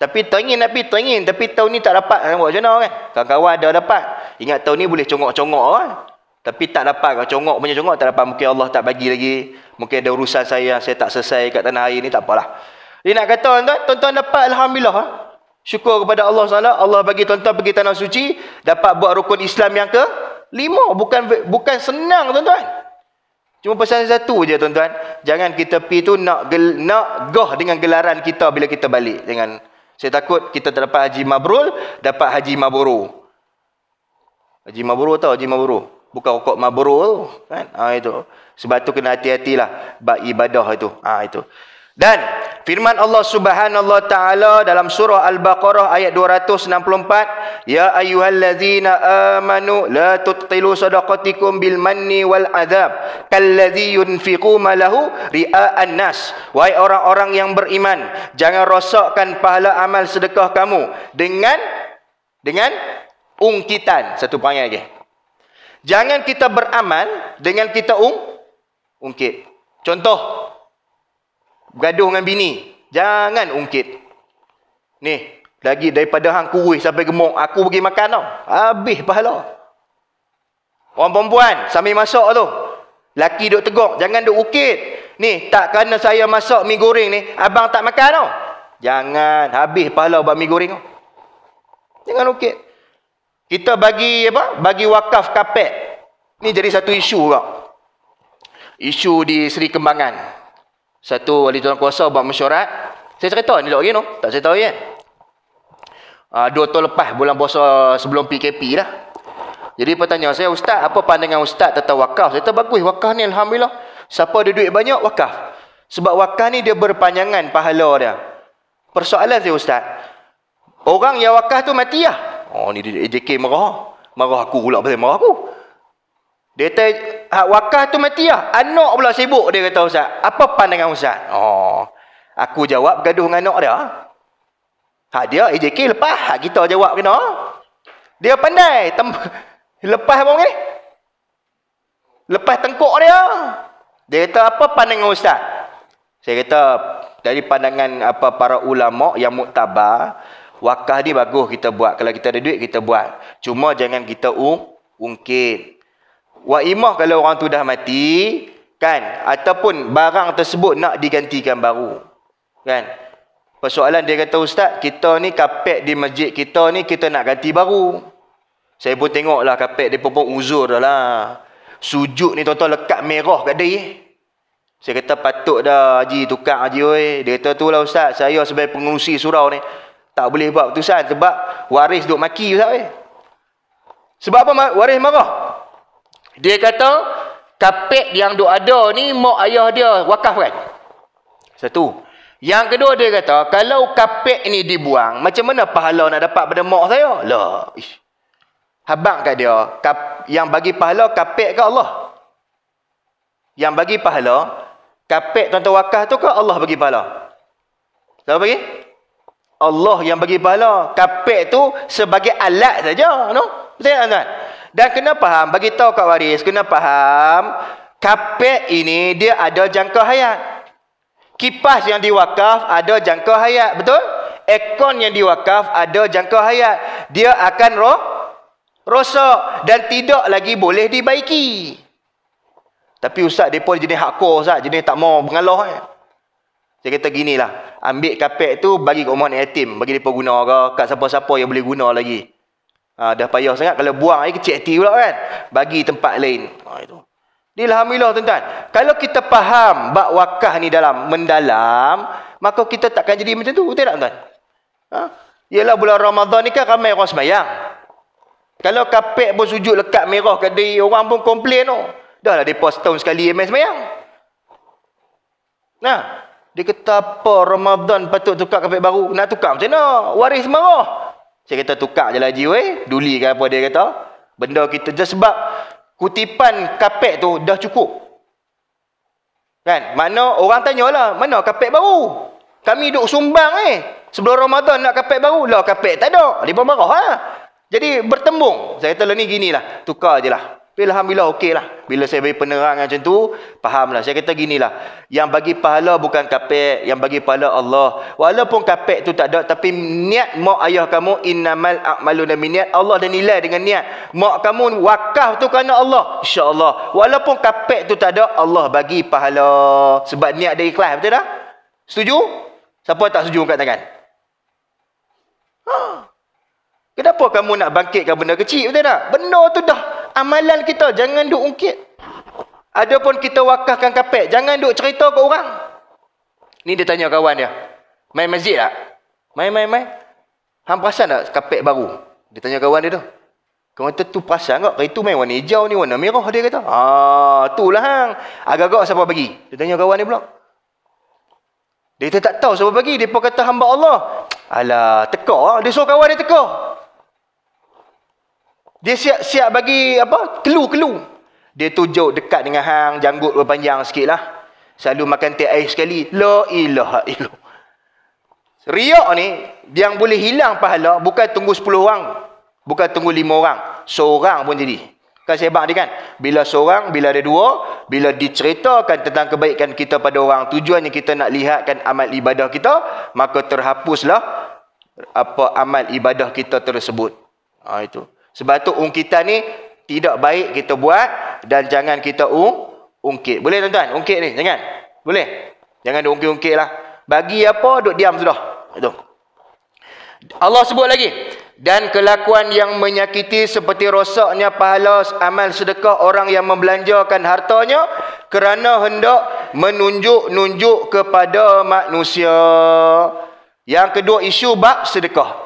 Tapi teringin tapi tengin. Tapi tahun ni tak dapat. Saya buat macam mana kan? Kawan-kawan dah dapat. Ingat tahun ni boleh congok-congok kan? Tapi tak dapat. Kalau congok punya congok tak dapat. Mungkin Allah tak bagi lagi. Mungkin ada urusan saya yang saya tak selesai kat tanah air ni. Tak apalah. Dia nak kata tuan-tuan. Tuan-tuan dapat. Alhamdulillah. Ha? Syukur kepada Allah SWT. Allah bagi tuan-tuan pergi tanah suci. Dapat buat rukun Islam yang ke? Lima. Bukan bukan senang tuan-tuan. Cuma pesan satu je tuan-tuan, jangan kita pi tu nak gel, nak goh dengan gelaran kita bila kita balik. Jangan. Saya takut kita tak dapat Haji Mabrul, dapat Haji Maburu. Haji Maburu tau, Haji Maburu. Bukan rokok Maburu tu, kan? Ah ha, itu. Sebab tu kena hati-hatilah bab ibadah itu. Ah ha, itu. Dan firman Allah Subhanahu taala dalam surah Al-Baqarah ayat 264, ya ayyuhallazina amanu la tutqilu sadaqatikum bil manni wal adzab kallazi yunfiqu malahu ria'an nas. Wahai orang-orang yang beriman, jangan rosakkan pahala amal sedekah kamu dengan dengan ungkitan. Satu panggil lagi. Jangan kita beramal dengan kita ung ungkit. Contoh, bergaduh dengan bini. Jangan ungkit. Ni, lagi daripada hang kuih sampai gemuk, aku bagi makan tau. Habis pahala. Orang perempuan, sambil masak tu. Laki duk tegok, jangan duk ukit. Ni, tak kerana saya masak mi goreng ni, abang tak makan tau. Jangan, habis pahala buat mi goreng tau. Jangan ukit. Kita bagi apa? Bagi wakaf kapek. Ni jadi satu isu kak. Isu di Seri Kembangan satu wali tuan kuasa buat mesyuarat. Saya cerita ni lagi no. Tak saya tahu kan. Uh, dua tahun lepas bulan puasa sebelum PKP lah. Jadi pertanyaan saya, Ustaz, apa pandangan Ustaz tentang wakaf? Saya tahu bagus wakaf ni, Alhamdulillah. Siapa ada duit banyak, wakaf. Sebab wakaf ni dia berpanjangan pahala dia. Persoalan saya, Ustaz. Orang yang wakaf tu mati lah. Oh, ni dia JK marah. Marah aku pula, boleh marah aku. Dia kata hak wakaf tu mati lah. Anak pula sibuk dia kata Ustaz. Apa pandangan Ustaz? Oh. Aku jawab gaduh dengan anak dia. Hak dia AJK lepas. Hak kita jawab kena. Dia pandai. Tem lepas apa mungkin Lepas tengkuk dia. Dia kata apa pandangan Ustaz? Saya kata dari pandangan apa para ulama yang muktabar. Wakaf ni bagus kita buat. Kalau kita ada duit kita buat. Cuma jangan kita ungkit. Um Wa'imah kalau orang tu dah mati, kan? Ataupun barang tersebut nak digantikan baru. Kan? Persoalan dia kata, Ustaz, kita ni kapek di masjid kita ni, kita nak ganti baru. Saya pun tengok lah kapek dia pun uzur dah lah. Sujud ni tuan-tuan lekat merah kat dia. Eh. Saya kata, patut dah haji tukar haji. Oi. Dia kata, tu lah Ustaz, saya sebagai pengurusi surau ni. Tak boleh buat putusan sebab waris duk maki Ustaz. Oi. Sebab apa waris marah? Dia kata, kapek yang duk ada ni, mak ayah dia wakaf kan? Satu. Yang kedua dia kata, kalau kapek ni dibuang, macam mana pahala nak dapat pada mak saya? Lah. Habang kat dia, kap, yang bagi pahala kapek ke Allah? Yang bagi pahala, kapek tuan-tuan wakaf tu ke Allah bagi pahala? Tahu bagi? Allah yang bagi pahala. Kapek tu sebagai alat saja. No? Betul tak tuan-tuan? Dan kena faham, bagi tahu Kak Waris, kena faham kapet ini dia ada jangka hayat. Kipas yang diwakaf ada jangka hayat, betul? Ekon yang diwakaf ada jangka hayat. Dia akan roh rosak dan tidak lagi boleh dibaiki. Tapi ustaz depa jenis hardcore ustaz, jenis tak mau mengalah eh. Dia kata ginilah, ambil kapet tu bagi kat rumah yatim, bagi depa guna ke, kat siapa-siapa yang boleh guna lagi. Ha, dah payah sangat kalau buang air kecil hati pula kan. Bagi tempat lain. Ha, itu. Jadi, Alhamdulillah tuan-tuan. Kalau kita faham bak wakah ni dalam mendalam, maka kita takkan jadi macam tu. Betul tak tuan-tuan? Ha? Yelah bulan Ramadhan ni kan ramai orang semayang. Kalau kapek pun sujud lekat merah ke diri, orang pun komplain tu. Oh. Dah lah post tahun sekali main semayang. Nah, dia kata apa Ramadan patut tukar kapek baru. Nak tukar macam mana? Waris marah. Saya kata tukar je lah haji weh. Duli ke apa dia kata. Benda kita je sebab kutipan kapek tu dah cukup. Kan? Mana orang lah Mana kapek baru? Kami duk sumbang eh. Sebelum Ramadan nak kapek baru. Lah kapek tak ada. Dia pun marah lah. Jadi bertembung. Saya kata lah ni lah Tukar je lah. Tapi Alhamdulillah okey lah. Bila saya bagi penerang macam tu, faham lah. Saya kata gini lah. Yang bagi pahala bukan kapek. Yang bagi pahala Allah. Walaupun kapek tu tak ada. Tapi niat mak ayah kamu, innamal akmalu dan niat. Allah dah nilai dengan niat. Mak kamu wakaf tu kerana Allah. Insya InsyaAllah. Walaupun kapek tu tak ada, Allah bagi pahala. Sebab niat dia ikhlas. Betul tak? Setuju? Siapa tak setuju kat tangan? Kenapa kamu nak bangkitkan benda kecil? Betul tak? Benda tu dah amalan kita. Jangan duk ungkit. Adapun kita wakafkan kapek. Jangan duk cerita ke orang. Ni dia tanya kawan dia. Main masjid tak? Main, main, main. Han perasan tak kapek baru? Dia tanya kawan dia tu. Kau kata, tu perasan tak? Kereta main warna hijau ni, warna merah dia kata. Ah, tu lah hang. Agak-agak siapa bagi? Dia tanya kawan dia pula. Dia tak tahu siapa bagi. Dia pun kata hamba Allah. Alah, teka. Ah. Dia suruh kawan dia teka. Dia siap-siap bagi apa? Kelu-kelu. Dia tu dekat dengan hang, janggut berpanjang sikit lah. Selalu makan teh air sekali. La ilaha illu. Riak ni, yang boleh hilang pahala, bukan tunggu 10 orang. Bukan tunggu 5 orang. Seorang pun jadi. Kan sebab dia kan? Bila seorang, bila ada dua, bila diceritakan tentang kebaikan kita pada orang, tujuannya kita nak lihatkan amal ibadah kita, maka terhapuslah apa amal ibadah kita tersebut. Ha, itu. Sebab tu ungkitan ni tidak baik kita buat dan jangan kita ung ungkit. Boleh tuan-tuan? Ungkit ni jangan. Boleh. Jangan diungkit-ungkit lah. Bagi apa duk diam sudah. Itu. Allah sebut lagi dan kelakuan yang menyakiti seperti rosaknya pahala amal sedekah orang yang membelanjakan hartanya kerana hendak menunjuk-nunjuk kepada manusia. Yang kedua isu bab sedekah.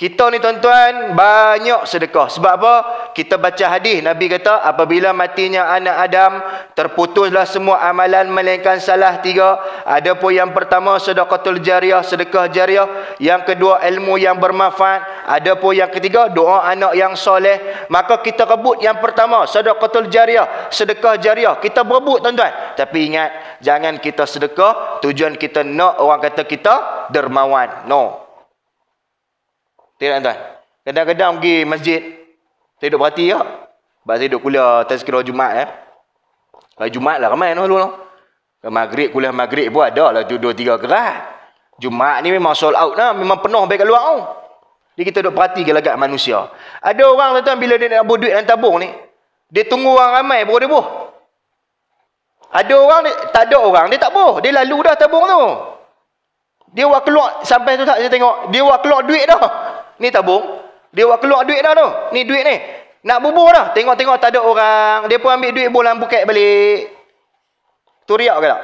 Kita ni tuan-tuan banyak sedekah. Sebab apa? Kita baca hadis Nabi kata apabila matinya anak Adam terputuslah semua amalan melainkan salah tiga. Ada Adapun yang pertama sedekatul jariah, sedekah jariah. Yang kedua ilmu yang bermanfaat. Adapun yang ketiga doa anak yang soleh. Maka kita rebut yang pertama sedekatul jariah, sedekah jariah. Kita berebut tuan-tuan. Tapi ingat jangan kita sedekah tujuan kita nak orang kata kita dermawan. No. Tidak lah, tuan. Kadang-kadang pergi masjid. Saya duduk berhati ya. Sebab saya duduk kuliah kira Jumat ya. Eh. Hari Jumat lah ramai no, lah dulu. Maghrib, kuliah Maghrib pun ada lah. Dua, dua, tiga kerah. Jumat ni memang sold out lah. Memang penuh baik kat luar tu. Jadi kita duduk perhati ke lagat manusia. Ada orang tuan bila dia nak buat duit dan tabung ni. Dia tunggu orang ramai baru dia buh. Ada orang, dia, tak ada orang. Dia tak buh. Dia lalu dah tabung tu. Dia buat keluar sampai tu tak saya tengok. Dia buat keluar duit dah. Ni tabung. Dia buat keluar duit dah tu. Ni duit ni. Nak bubur dah. Tengok-tengok tak ada orang. Dia pun ambil duit bulan buket balik. Tu riak ke tak?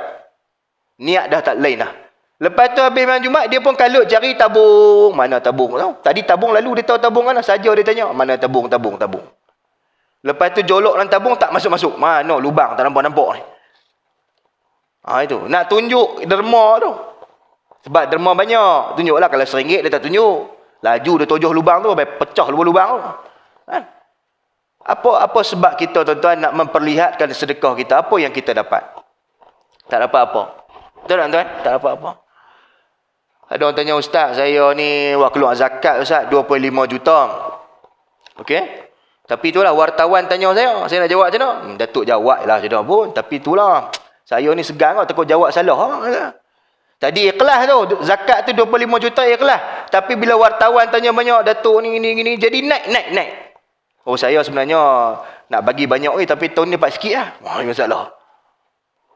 Niat dah tak lain dah. Lepas tu habis malam Jumat, dia pun kalut cari tabung. Mana tabung tau? Tadi tabung lalu dia tahu tabung mana. Saja dia tanya. Mana tabung, tabung, tabung. Lepas tu jolok dalam tabung tak masuk-masuk. Mana lubang tak nampak-nampak ni. Ha, itu. Nak tunjuk derma tu. Sebab derma banyak. Tunjuklah kalau seringgit dia tak tunjuk. Laju dia tujuh lubang tu, sampai pecah lubang-lubang tu. Kan? Apa apa sebab kita tuan-tuan nak memperlihatkan sedekah kita? Apa yang kita dapat? Tak dapat apa. Betul tak tuan? Tak dapat apa. Ada orang tanya, Ustaz, saya ni wakilu zakat, Ustaz, 25 juta. Okey? Tapi itulah wartawan tanya saya. Saya nak jawab macam mana? Hmm, Datuk jawab lah macam mana pun. Tapi itulah. Saya ni segan tak takut jawab salah. Ha? Kan? Tadi ikhlas tu, zakat tu 25 juta ikhlas. Tapi bila wartawan tanya banyak, Datuk ni, ni, ni, jadi naik, naik, naik. Oh, saya sebenarnya nak bagi banyak ni, tapi tahun ni dapat sikit lah. Wah, masalah.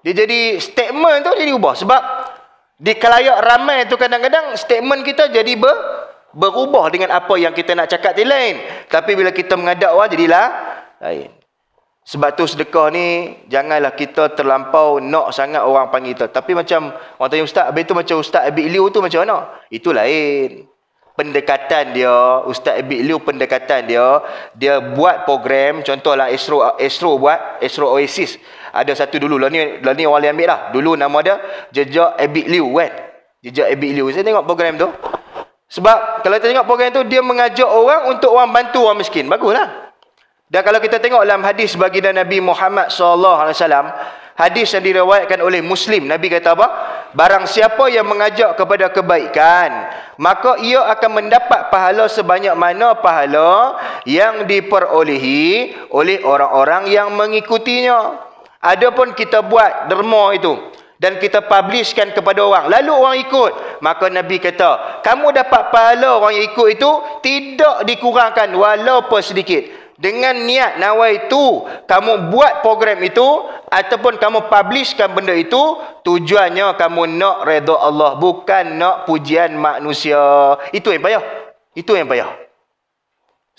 Dia jadi statement tu jadi ubah. Sebab di kelayak ramai tu kadang-kadang statement kita jadi ber, berubah dengan apa yang kita nak cakap di lain. Tapi bila kita mengadak orang, jadilah lain. Sebab tu sedekah ni janganlah kita terlampau nak sangat orang panggil kita. Tapi macam orang tanya ustaz, habis tu macam ustaz Abid Liu tu macam mana? Itu lain. Pendekatan dia, ustaz Abid Liu pendekatan dia, dia buat program, contohlah Astro Astro buat Astro Oasis. Ada satu dulu lah ni, lah ni orang ambil lah. Dulu nama dia Jejak Abid Liu kan. Jejak Abid Liu. Saya tengok program tu. Sebab kalau kita tengok program tu dia mengajak orang untuk orang bantu orang miskin. Baguslah. Dan kalau kita tengok dalam hadis baginda Nabi Muhammad sallallahu alaihi wasallam, hadis yang diriwayatkan oleh Muslim, Nabi kata apa? Barang siapa yang mengajak kepada kebaikan, maka ia akan mendapat pahala sebanyak mana pahala yang diperolehi oleh orang-orang yang mengikutinya. Adapun kita buat derma itu dan kita publishkan kepada orang lalu orang ikut maka nabi kata kamu dapat pahala orang yang ikut itu tidak dikurangkan walaupun sedikit dengan niat nawa itu kamu buat program itu ataupun kamu publishkan benda itu tujuannya kamu nak redha Allah bukan nak pujian manusia itu yang payah itu yang payah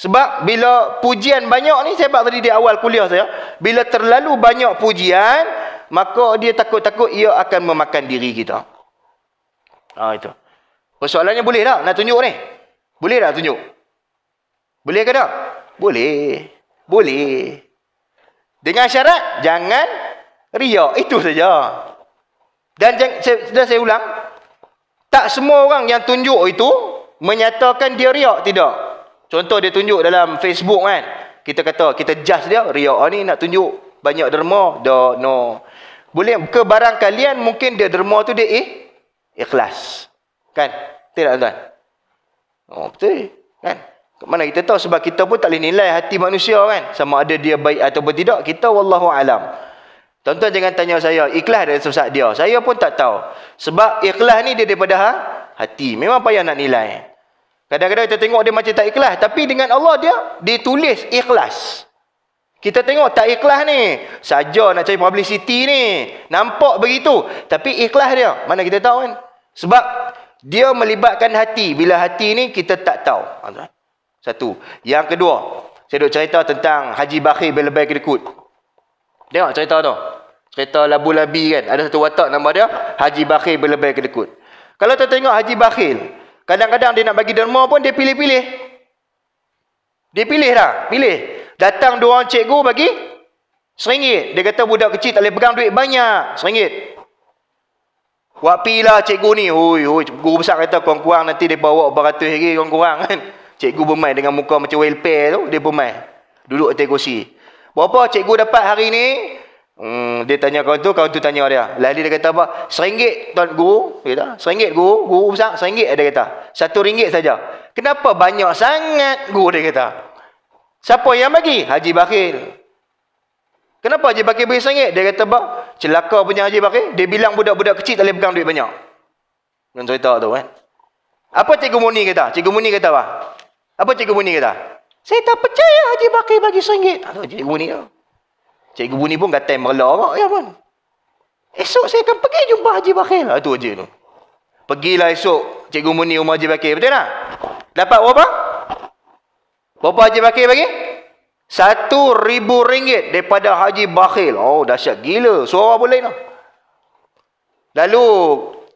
sebab bila pujian banyak ni saya buat tadi di awal kuliah saya bila terlalu banyak pujian maka dia takut-takut ia akan memakan diri kita ha itu persoalannya boleh tak nak tunjuk ni boleh tak tunjuk boleh ke tak boleh. Boleh. Dengan syarat, jangan riak. Itu saja. Dan sudah saya ulang. Tak semua orang yang tunjuk itu, menyatakan dia riak. Tidak. Contoh dia tunjuk dalam Facebook kan. Kita kata, kita judge dia, riak ah, ni nak tunjuk. Banyak derma. Dah, no. Boleh ke barang kalian, mungkin dia derma tu dia eh, ikhlas. Kan? Tidak, tuan-tuan? Oh, betul. Kan? Mana kita tahu sebab kita pun tak boleh nilai hati manusia kan. Sama ada dia baik ataupun tidak. Kita wallahu alam. Tuan-tuan jangan tanya saya. Ikhlas dari sesat dia. Saya pun tak tahu. Sebab ikhlas ni dia daripada ha? hati. Memang payah nak nilai. Kadang-kadang kita tengok dia macam tak ikhlas. Tapi dengan Allah dia, ditulis ikhlas. Kita tengok tak ikhlas ni. Saja nak cari publicity ni. Nampak begitu. Tapi ikhlas dia. Mana kita tahu kan? Sebab dia melibatkan hati. Bila hati ni kita tak tahu. Alhamdulillah. Satu. Yang kedua, saya duk cerita tentang Haji Bakhir bin Lebai Kedekut. Tengok cerita tu. Cerita Labu Labi kan. Ada satu watak nama dia, Haji Bakhir bin Lebai Kedekut. Kalau tu tengok Haji Bakhir, kadang-kadang dia nak bagi derma pun dia pilih-pilih. Dia pilih lah, Pilih. Datang dua orang cikgu bagi seringgit. Dia kata budak kecil tak boleh pegang duit banyak. Seringgit. Wapilah cikgu ni. Hui, hui. Guru besar kata kurang-kurang nanti dia bawa beratus lagi kurang-kurang kan. Cikgu bermain dengan muka macam welfare tu. Dia bermain. Duduk atas kursi. Berapa cikgu dapat hari ni? Hmm, dia tanya kawan tu. Kawan tu tanya dia. Lali dia kata apa? Seringgit tuan guru. Dia kata. Seringgit guru. Guru besar. Seringgit dia kata. Satu ringgit saja. Kenapa banyak sangat guru dia kata. Siapa yang bagi? Haji Bakir. Kenapa Haji Bakir beri seringgit? Dia kata apa? Celaka punya Haji Bakir. Dia bilang budak-budak kecil tak boleh pegang duit banyak. Dengan cerita tu kan. Apa cikgu Muni kata? Cikgu Muni kata apa? Apa cikgu Buni kata? Saya tak percaya Haji Bakir bagi sengit. Tak cikgu Buni tu. Cikgu Buni pun kata merla awak ya pun. Esok saya akan pergi jumpa Haji Bakir lah. Itu je tu. Pergilah esok cikgu Buni rumah Haji Bakir. Betul tak? Dapat berapa? Berapa Haji Bakir bagi? Satu ribu ringgit daripada Haji Bakir. Oh, dah syak gila. Suara boleh lain tu. Lalu,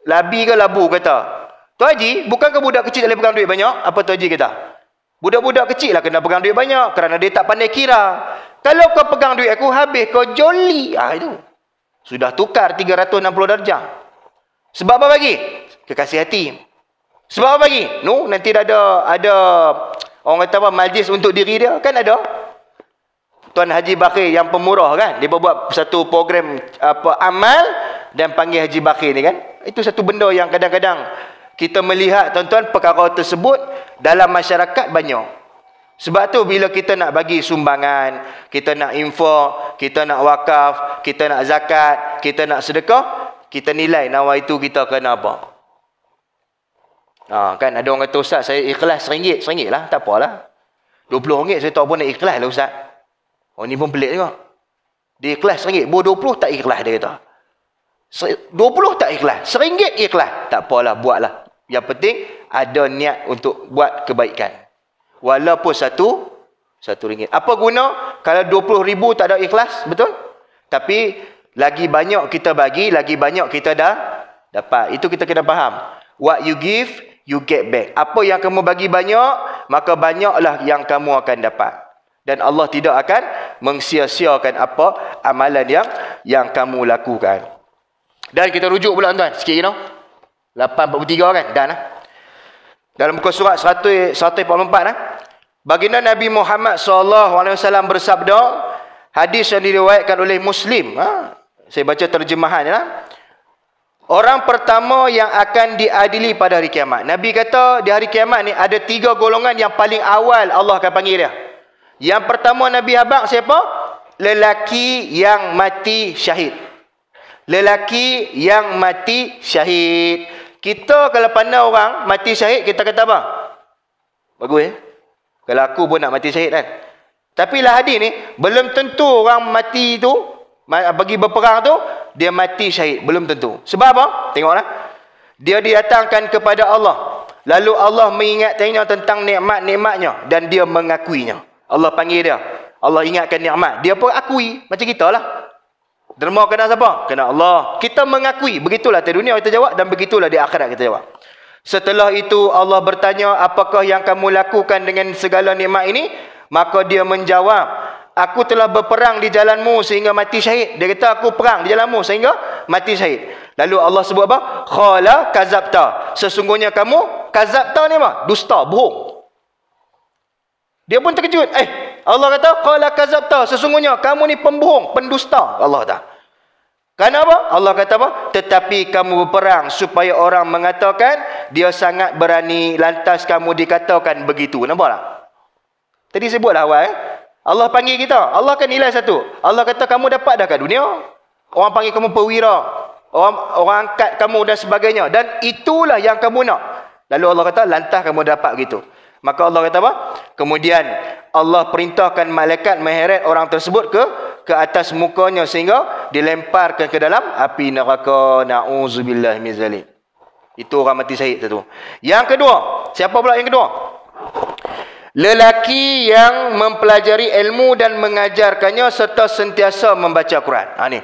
labi ke labu kata, Tu Haji, bukankah budak kecil tak boleh pegang duit banyak? Apa Tu Haji kata? Budak-budak kecil lah kena pegang duit banyak kerana dia tak pandai kira. Kalau kau pegang duit aku habis kau joli. Ah itu. Sudah tukar 360 darjah. Sebab apa bagi? Kekasih hati. Sebab apa bagi? No, nanti dah ada ada orang kata apa majlis untuk diri dia kan ada. Tuan Haji Bakir yang pemurah kan, dia buat satu program apa amal dan panggil Haji Bakir ni kan. Itu satu benda yang kadang-kadang kita melihat tuan-tuan perkara tersebut dalam masyarakat banyak. Sebab tu bila kita nak bagi sumbangan, kita nak info, kita nak wakaf, kita nak zakat, kita nak sedekah, kita nilai nawa itu kita kena apa? Ha, kan ada orang kata Ustaz saya ikhlas seringgit, seringgit lah, tak apalah. 20 ringgit saya tak pun nak ikhlas lah Ustaz. Oh ni pun pelik juga. Dia ikhlas seringgit, buat 20 tak ikhlas dia kata. 20 tak ikhlas, seringgit ikhlas. Tak apalah, buatlah. Yang penting ada niat untuk buat kebaikan. Walaupun satu satu ringgit. Apa guna kalau 20 ribu tak ada ikhlas? Betul? Tapi lagi banyak kita bagi, lagi banyak kita dah dapat. Itu kita kena faham. What you give, you get back. Apa yang kamu bagi banyak, maka banyaklah yang kamu akan dapat. Dan Allah tidak akan mengsia-siakan apa amalan yang yang kamu lakukan. Dan kita rujuk pula tuan-tuan. Sikit, you know. 843 kan dan lah. dalam muka surat 144 lah. baginda Nabi Muhammad SAW bersabda hadis yang diriwayatkan oleh Muslim ha? saya baca terjemahan lah. orang pertama yang akan diadili pada hari kiamat Nabi kata di hari kiamat ni ada tiga golongan yang paling awal Allah akan panggil dia yang pertama Nabi Habak siapa? lelaki yang mati syahid lelaki yang mati syahid kita kalau pandang orang mati syahid, kita kata apa? Bagus eh? Kalau aku pun nak mati syahid kan? Tapi lah hadis ni, belum tentu orang mati tu, bagi berperang tu, dia mati syahid. Belum tentu. Sebab apa? Tengoklah. Dia didatangkan kepada Allah. Lalu Allah mengingatkan tentang nikmat-nikmatnya. Dan dia mengakuinya. Allah panggil dia. Allah ingatkan nikmat. Dia pun akui. Macam kita lah. Derma kena siapa? Kena Allah. Kita mengakui. Begitulah di dunia kita jawab dan begitulah di akhirat kita jawab. Setelah itu Allah bertanya apakah yang kamu lakukan dengan segala nikmat ini? Maka dia menjawab. Aku telah berperang di jalanmu sehingga mati syahid. Dia kata aku perang di jalanmu sehingga mati syahid. Lalu Allah sebut apa? Khala kazabta. Sesungguhnya kamu kazabta ni apa? Dusta, bohong. Dia pun terkejut. Eh, Allah kata qala kazabta sesungguhnya kamu ni pembohong pendusta Allah kata Kenapa apa? Allah kata apa? Tetapi kamu berperang supaya orang mengatakan dia sangat berani lantas kamu dikatakan begitu. Nampak tak? Tadi sebutlah awal. Eh? Allah panggil kita. Allah kan nilai satu. Allah kata kamu dapat dah kat dunia. Orang panggil kamu perwira. Orang, orang angkat kamu dan sebagainya. Dan itulah yang kamu nak. Lalu Allah kata lantas kamu dapat begitu. Maka Allah kata apa? Kemudian Allah perintahkan malaikat meheret orang tersebut ke ke atas mukanya sehingga dilemparkan ke dalam api neraka. Nauzubillah min zalik. Itu orang mati syahid tu. Yang kedua, siapa pula yang kedua? Lelaki yang mempelajari ilmu dan mengajarkannya serta sentiasa membaca Quran. Ha ni.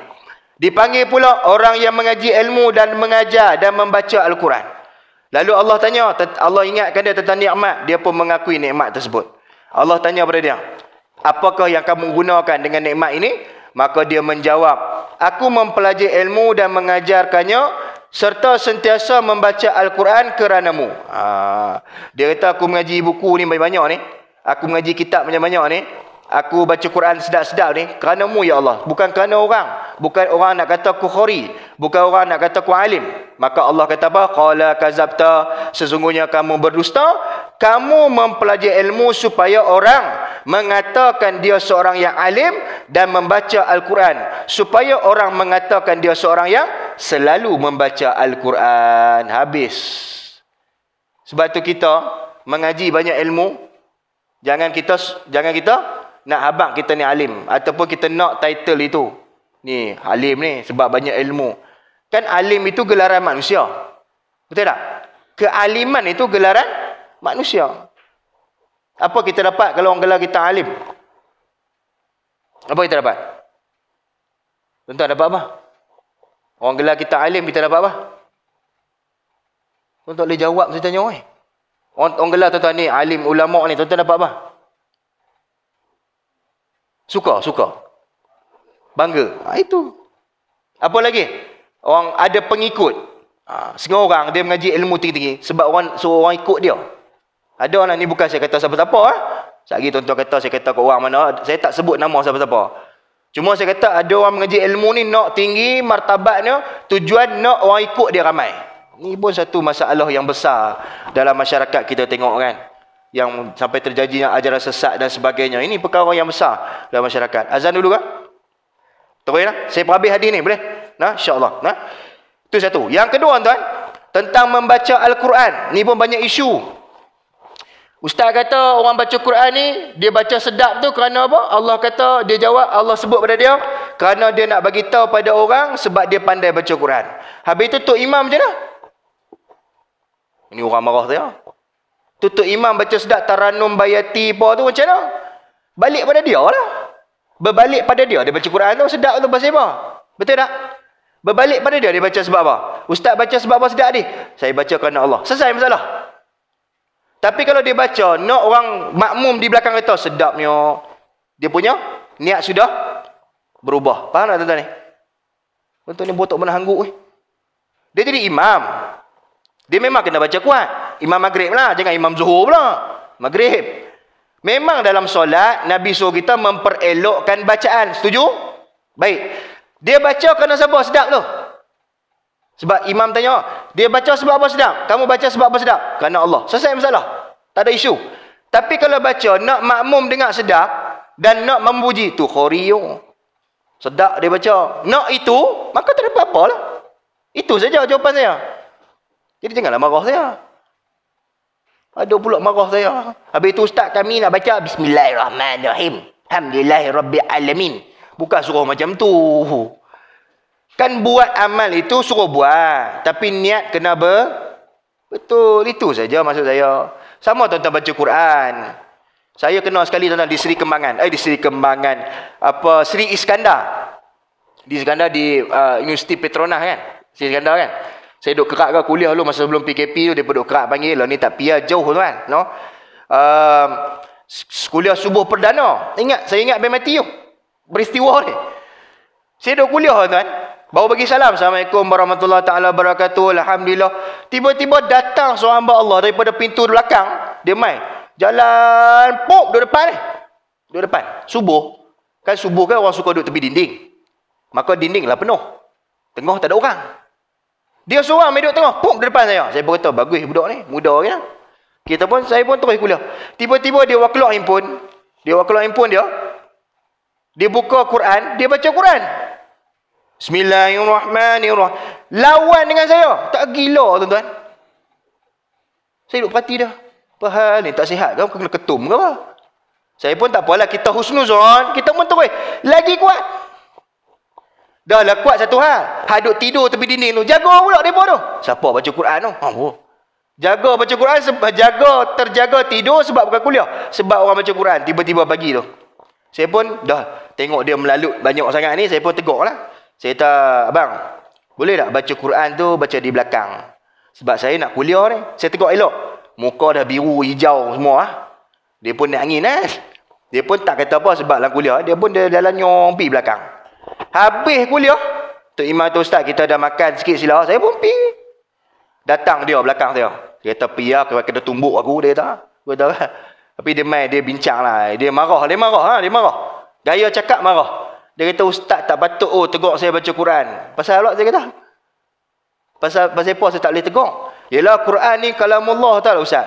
Dipanggil pula orang yang mengaji ilmu dan mengajar dan membaca Al-Quran. Lalu Allah tanya, Allah ingatkan dia tentang nikmat, dia pun mengakui nikmat tersebut. Allah tanya kepada dia, apakah yang kamu gunakan dengan nikmat ini? Maka dia menjawab, aku mempelajari ilmu dan mengajarkannya serta sentiasa membaca Al-Quran keranamu. Ha. Dia kata, aku mengaji buku ni banyak-banyak ni. Aku mengaji kitab banyak-banyak ni aku baca Quran sedap-sedap ni kerana mu ya Allah bukan kerana orang bukan orang nak kata aku khori bukan orang nak kata aku alim maka Allah kata apa qala kazabta sesungguhnya kamu berdusta kamu mempelajari ilmu supaya orang mengatakan dia seorang yang alim dan membaca al-Quran supaya orang mengatakan dia seorang yang selalu membaca al-Quran habis sebab tu kita mengaji banyak ilmu jangan kita jangan kita nak habaq kita ni alim ataupun kita nak title itu. Ni alim ni sebab banyak ilmu. Kan alim itu gelaran manusia. Betul tak? Kealiman itu gelaran manusia. Apa kita dapat kalau orang gelar kita alim? Apa kita dapat? Tuan-tuan dapat apa? Orang gelar kita alim kita dapat apa? tuan boleh jawab saya tanya oi. Orang, orang gelar tuan-tuan ni alim ulama ni tuan-tuan dapat apa? Suka, suka. Bangga. Ha, itu. Apa lagi? Orang ada pengikut. Ha, ah, Sengah orang dia mengaji ilmu tinggi-tinggi. Sebab orang suruh orang ikut dia. Ada orang ni bukan saya kata siapa-siapa. Eh? Sekejap lagi tuan-tuan kata saya kata ke orang mana. Saya tak sebut nama siapa-siapa. Cuma saya kata ada orang mengaji ilmu ni nak tinggi martabatnya. Tujuan nak orang ikut dia ramai. Ini pun satu masalah yang besar dalam masyarakat kita tengok kan yang sampai terjadi yang ajaran sesat dan sebagainya. Ini perkara yang besar dalam masyarakat. Azan dulu kah? Terus lah. Saya pun habis hadis ni. Boleh? Nah, InsyaAllah. Nah. Itu satu. Yang kedua, tuan. Tentang membaca Al-Quran. Ni pun banyak isu. Ustaz kata orang baca Quran ni, dia baca sedap tu kerana apa? Allah kata, dia jawab, Allah sebut pada dia. Kerana dia nak bagi tahu pada orang sebab dia pandai baca Quran. Habis tu, Tok Imam macam lah. mana? Ini orang marah tu ya. Tutup imam baca sedak taranum bayati apa tu macam mana? Balik pada dia lah. Berbalik pada dia. Dia baca Quran tu sedak tu pasal apa? Betul tak? Berbalik pada dia. Dia baca sebab apa? Ustaz baca sebab apa sedak ni? Saya baca kerana Allah. Selesai masalah. Tapi kalau dia baca, nak orang makmum di belakang kata sedapnya. Oh. Dia punya niat sudah berubah. Faham tak tuan-tuan ni? Tuan-tuan ni botok mana hangguk ni? Dia jadi imam. Dia memang kena baca kuat. Imam Maghrib lah. Jangan Imam Zuhur pula. Maghrib. Memang dalam solat, Nabi suruh kita memperelokkan bacaan. Setuju? Baik. Dia baca kerana sebab sedap tu. Sebab Imam tanya, dia baca sebab apa sedap? Kamu baca sebab apa sedap? Kerana Allah. Selesai masalah. Tak ada isu. Tapi kalau baca, nak makmum dengar sedap, dan nak memuji, tu khoriyo. Sedap dia baca. Nak itu, maka tak ada apa-apa lah. Itu saja jawapan saya. Jadi janganlah marah saya. Ada pula marah saya. Habis itu ustaz kami nak baca Bismillahirrahmanirrahim. Alhamdulillahirrabbilalamin. Bukan suruh macam tu. Kan buat amal itu suruh buat. Tapi niat kena ber... Betul. Itu saja maksud saya. Sama tuan-tuan baca Quran. Saya kenal sekali tuan-tuan di Seri Kembangan. Eh, di Seri Kembangan. Apa? Seri Iskandar. Di Iskandar di uh, Universiti Petronas kan? Seri Iskandar kan? Saya duk kerak ke kuliah dulu masa sebelum PKP tu dia duk kerak panggil lah ni tak pia jauh tu kan. No. Um, kuliah subuh perdana. Ingat saya ingat memang mati tu. Beristiwa ni. Saya duk kuliah kan? Bawa bagi salam. Assalamualaikum warahmatullahi taala wabarakatuh. Alhamdulillah. Tiba-tiba datang seorang hamba Allah daripada pintu belakang. Dia main Jalan pop duduk depan ni. Duduk depan. Subuh. Kan subuh kan orang suka duduk tepi dinding. Maka dinding lah penuh. Tengah tak ada orang. Dia seorang meduk tengah, pop depan saya. Saya berkata, bagus budak ni, muda kan. Kita pun, saya pun terus kuliah. Tiba-tiba dia wakilak impun. Dia wakilak impun dia. Dia buka Quran, dia baca Quran. Bismillahirrahmanirrahim. Lawan dengan saya. Tak gila tuan-tuan. Saya duduk perhati dia. Apa hal ni? Tak sihat kan? Kena ketum ke apa? Saya pun tak apalah. Kita husnuzon. Kita pun terus. Lagi kuat. Dah lah kuat satu hal. Haduk tidur tepi dinding tu. Jaga pula mereka tu. Siapa baca Quran tu? Ha, oh. Jaga baca Quran. sebab Jaga terjaga tidur sebab bukan kuliah. Sebab orang baca Quran. Tiba-tiba bagi tu. Saya pun dah tengok dia melalut banyak sangat ni. Saya pun tegur lah. Saya kata, abang. Boleh tak baca Quran tu baca di belakang? Sebab saya nak kuliah ni. Saya tegur elok. Muka dah biru, hijau semua lah. Dia pun nak angin lah. Eh? Dia pun tak kata apa sebab dalam kuliah. Dia pun dia jalan nyompi belakang. Habis kuliah, Tok Imam tu ustaz kita dah makan sikit sila, saya pun pi. Datang dia belakang saya. Dia kata pia kena, kena tumbuk aku dia kata. Aku kata tapi dia mai dia bincang lah. Dia marah. Dia marah. Ha? Dia marah. Gaya cakap marah. Dia kata ustaz tak patut oh tegur saya baca Quran. Pasal apa saya kata? Pasal pasal apa saya tak boleh tegur? Yelah Quran ni kalau Allah tak lah ustaz.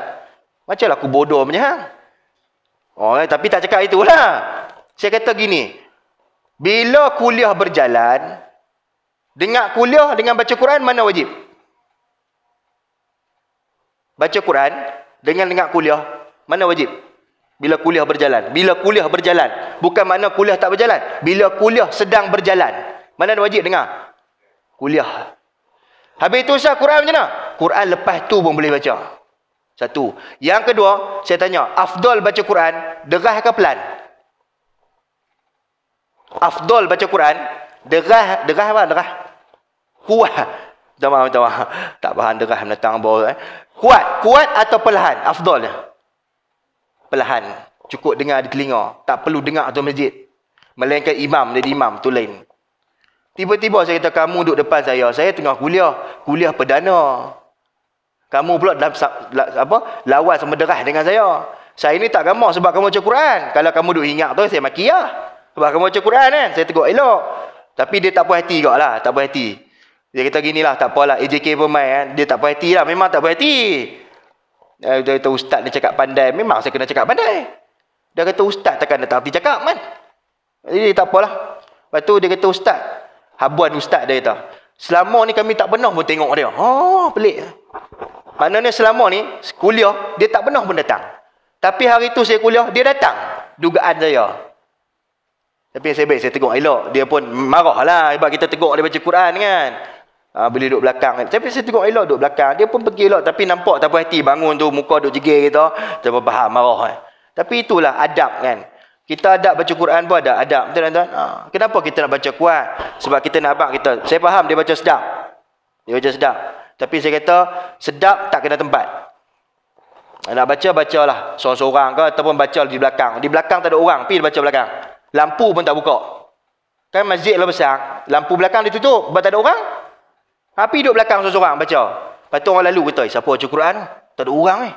Macam lah aku bodoh punya. Ha? Oh, eh, tapi tak cakap itulah. Saya kata gini. Bila kuliah berjalan, dengar kuliah dengan baca Quran mana wajib? Baca Quran dengan dengar kuliah mana wajib? Bila kuliah berjalan, bila kuliah berjalan, bukan mana kuliah tak berjalan, bila kuliah sedang berjalan, mana wajib dengar? Kuliah. Habis itu sah Quran macam mana? Quran lepas tu pun boleh baca. Satu. Yang kedua, saya tanya, afdal baca Quran, deras ke pelan? afdol baca Quran, derah, derah apa? Derah. Kuat. Minta maaf, Tak faham derah menetang bawah. Eh. Kuat. Kuat atau perlahan? Afdol dia. Perlahan. Cukup dengar di telinga. Tak perlu dengar atau masjid. Melainkan imam. Jadi imam. tu lain. Tiba-tiba saya kata, kamu duduk depan saya. Saya tengah kuliah. Kuliah perdana. Kamu pula dalam, apa, lawan sama derah dengan saya. Saya ni tak ramah sebab kamu baca Quran. Kalau kamu duduk ingat tu, saya maki lah. Sebab kamu baca Quran kan, saya tegur elok. Tapi dia tak puas hati juga lah, tak puas hati. Dia kata gini lah, tak apalah, AJK pun main kan. Dia tak puas hati lah, memang tak puas hati. Eh, dia kata ustaz dia cakap pandai, memang saya kena cakap pandai. Dia kata ustaz takkan dia tak hati cakap kan. Jadi dia tak apalah. Lepas tu dia kata ustaz, habuan ustaz dia kata. Selama ni kami tak pernah pun tengok dia. Oh, pelik. Maknanya selama ni, kuliah, dia tak pernah pun datang. Tapi hari tu saya kuliah, dia datang. Dugaan saya. Tapi saya baik, saya tegur elok. Dia pun marah lah. Sebab kita tegur dia baca Quran kan. Ha, bila duduk belakang. Kan. Tapi saya tegur elok duduk belakang. Dia pun pergi elok. Tapi nampak tak hati bangun tu. Muka duduk jegir gitu. Saya faham marah kan. Tapi itulah adab kan. Kita adab baca Quran pun ada adab. tuan-tuan? Ha. Kenapa kita nak baca Quran? Sebab kita nak abang kita. Saya faham dia baca sedap. Dia baca sedap. Tapi saya kata sedap tak kena tempat. Nak baca, baca bacalah. Seorang-seorang ke ataupun baca di belakang. Di belakang tak ada orang. Pergi baca belakang. Lampu pun tak buka. Kan masjid lah besar. Lampu belakang ditutup. Sebab tak ada orang. Api duduk belakang seorang-seorang baca. Lepas tu orang lalu kata, eh, siapa baca Quran? Tak ada orang eh.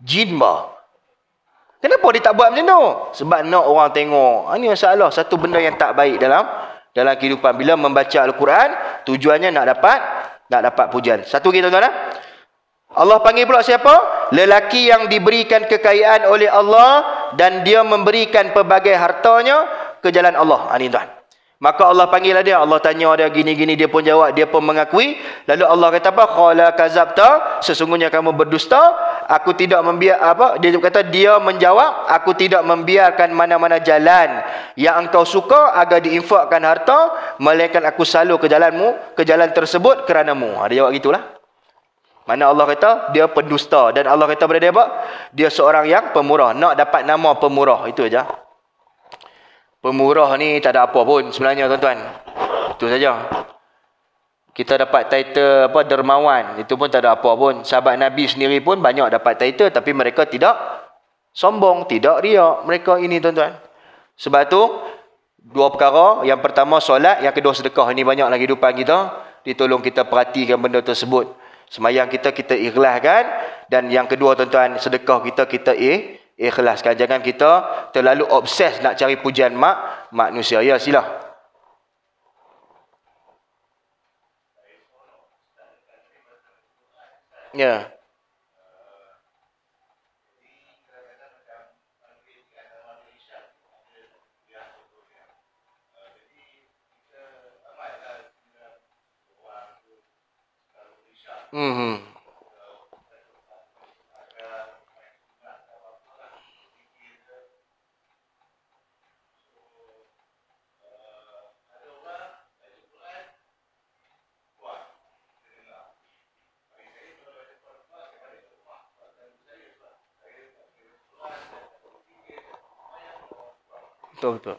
Jin bah. Kenapa dia tak buat macam tu? Sebab nak orang tengok. Ah, ini masalah. Satu benda yang tak baik dalam dalam kehidupan. Bila membaca Al-Quran, tujuannya nak dapat nak dapat pujian. Satu lagi tuan-tuan. Ah. Allah panggil pula siapa? Lelaki yang diberikan kekayaan oleh Allah dan dia memberikan pelbagai hartanya ke jalan Allah. Ha, ni tuan. Maka Allah panggil dia. Allah tanya dia gini-gini. Dia pun jawab. Dia pun mengakui. Lalu Allah kata apa? Khala kazabta. Sesungguhnya kamu berdusta. Aku tidak membiar apa? Dia kata dia menjawab. Aku tidak membiarkan mana-mana jalan. Yang engkau suka agar diinfakkan harta. Melainkan aku selalu ke jalanmu. Ke jalan tersebut keranamu. Ha, dia jawab gitulah. Mana Allah kata dia pendusta. Dan Allah kata pada dia apa? Dia seorang yang pemurah. Nak dapat nama pemurah. Itu aja. Pemurah ni tak ada apa pun sebenarnya tuan-tuan. Itu saja. Kita dapat title apa dermawan, itu pun tak ada apa pun. Sahabat Nabi sendiri pun banyak dapat title tapi mereka tidak sombong, tidak riak mereka ini tuan-tuan. Sebab tu dua perkara, yang pertama solat, yang kedua sedekah. Ini banyak lagi depan kita. Ditolong kita perhatikan benda tersebut. Semayang kita kita ikhlaskan dan yang kedua tuan-tuan, sedekah kita kita ikhlaskan. Eh, ikhlaskan. Jangan kita terlalu obses nak cari pujian mak manusia. Ya, sila. Ya. Mm-hmm. तो, तो।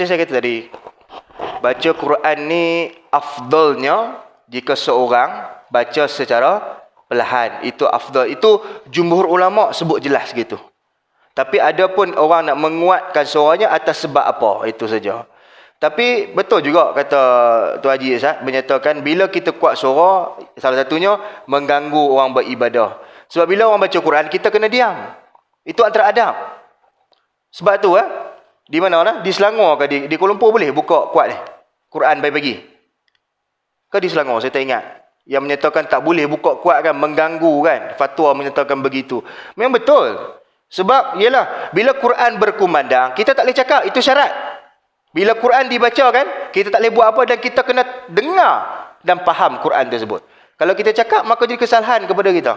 Macam saya kata tadi, baca Quran ni afdalnya jika seorang baca secara perlahan. Itu afdal. Itu jumhur ulama sebut jelas gitu. Tapi ada pun orang nak menguatkan suaranya atas sebab apa. Itu saja. Tapi betul juga kata tu Haji Isad menyatakan bila kita kuat suara, salah satunya mengganggu orang beribadah. Sebab bila orang baca Quran, kita kena diam. Itu antara adab. Sebab tu eh, di mana lah? Di Selangor ke? Di, di Kuala Lumpur boleh buka kuat ni? Quran pagi bagi Ke di Selangor? Saya tak ingat. Yang menyatakan tak boleh buka kuat kan? Mengganggu kan? Fatwa menyatakan begitu. Memang betul. Sebab, ialah bila Quran berkumandang, kita tak boleh cakap. Itu syarat. Bila Quran dibaca kan, kita tak boleh buat apa dan kita kena dengar dan faham Quran tersebut. Kalau kita cakap, maka jadi kesalahan kepada kita.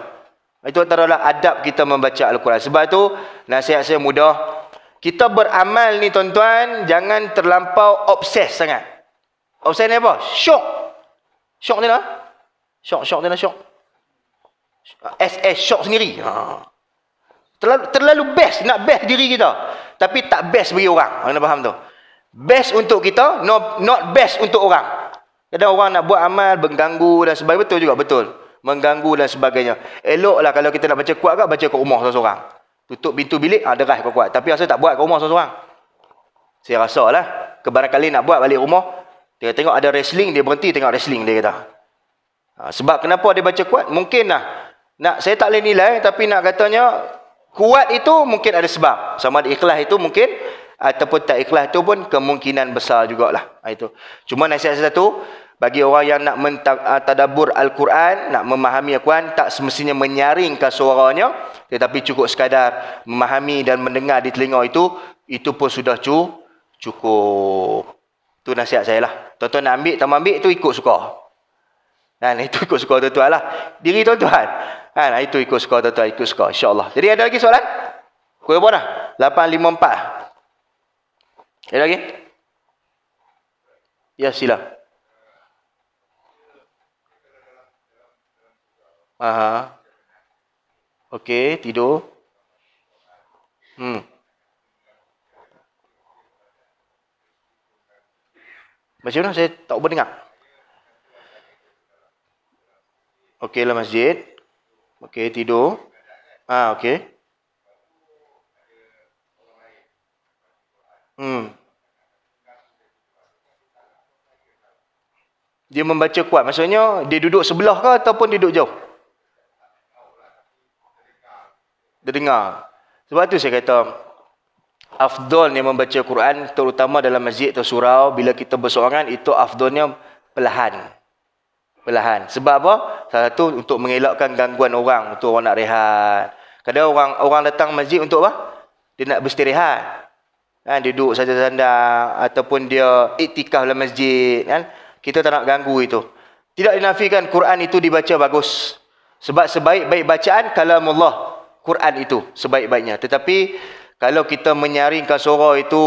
Itu antara lah adab kita membaca Al-Quran. Sebab itu nasihat saya mudah. Kita beramal ni tuan-tuan, jangan terlampau obses sangat. Obses ni apa? Syok. Syok ni lah. Syok, syok ni lah, syok. SS, syok sendiri. Ha. Terlalu, terlalu best, nak best diri kita. Tapi tak best bagi orang. Kena faham tu. Best untuk kita, no, not best untuk orang. Kadang orang nak buat amal, mengganggu dan sebagainya. Betul juga, betul. Mengganggu dan sebagainya. Eloklah kalau kita nak baca kuat kan, baca ke rumah seorang. Tutup pintu bilik, ah, deras kuat-kuat. Tapi rasa tak buat ke rumah seorang-seorang. Saya rasa lah. kali nak buat balik rumah. Dia tengok ada wrestling, dia berhenti tengok wrestling. Dia kata. Ah, sebab kenapa dia baca kuat? Mungkin lah. Nak, saya tak boleh nilai. Tapi nak katanya, kuat itu mungkin ada sebab. Sama ada ikhlas itu mungkin. Ataupun tak ikhlas itu pun kemungkinan besar jugalah. Ah, itu. Cuma nasihat satu bagi orang yang nak mentadabur ah, Al-Quran, nak memahami Al-Quran, tak semestinya menyaringkan suaranya, tetapi cukup sekadar memahami dan mendengar di telinga itu, itu pun sudah cukup. Itu nasihat saya lah. Tuan-tuan nak ambil, tak ambil, itu ikut suka. Dan ha, itu ikut suka tuan-tuan lah. Diri tuan-tuan. Ha, itu ikut suka tuan-tuan, ikut suka. InsyaAllah. Jadi ada lagi soalan? Kuih apa dah? 854. Ada lagi? Ya, sila. Aha. Okey, tidur. Hmm. Macam mana saya tak boleh dengar? Okey lah masjid. Okey, tidur. Ah, okey. Hmm. Dia membaca kuat. Maksudnya dia duduk sebelah ke ataupun duduk jauh? dengar. Sebab tu saya kata afdolnya membaca Quran terutama dalam masjid atau surau bila kita bersorangan itu afdolnya perlahan. Perlahan. Sebab apa? Salah tu untuk mengelakkan gangguan orang, untuk orang nak rehat. Kadang orang orang datang masjid untuk apa? Dia nak beristirahat. Kan dia duduk saja sandang ataupun dia iktikaf dalam masjid kan. Kita tak nak ganggu itu. Tidak dinafikan Quran itu dibaca bagus. Sebab sebaik-baik bacaan kalamullah Quran itu sebaik-baiknya. Tetapi kalau kita menyaringkan surau itu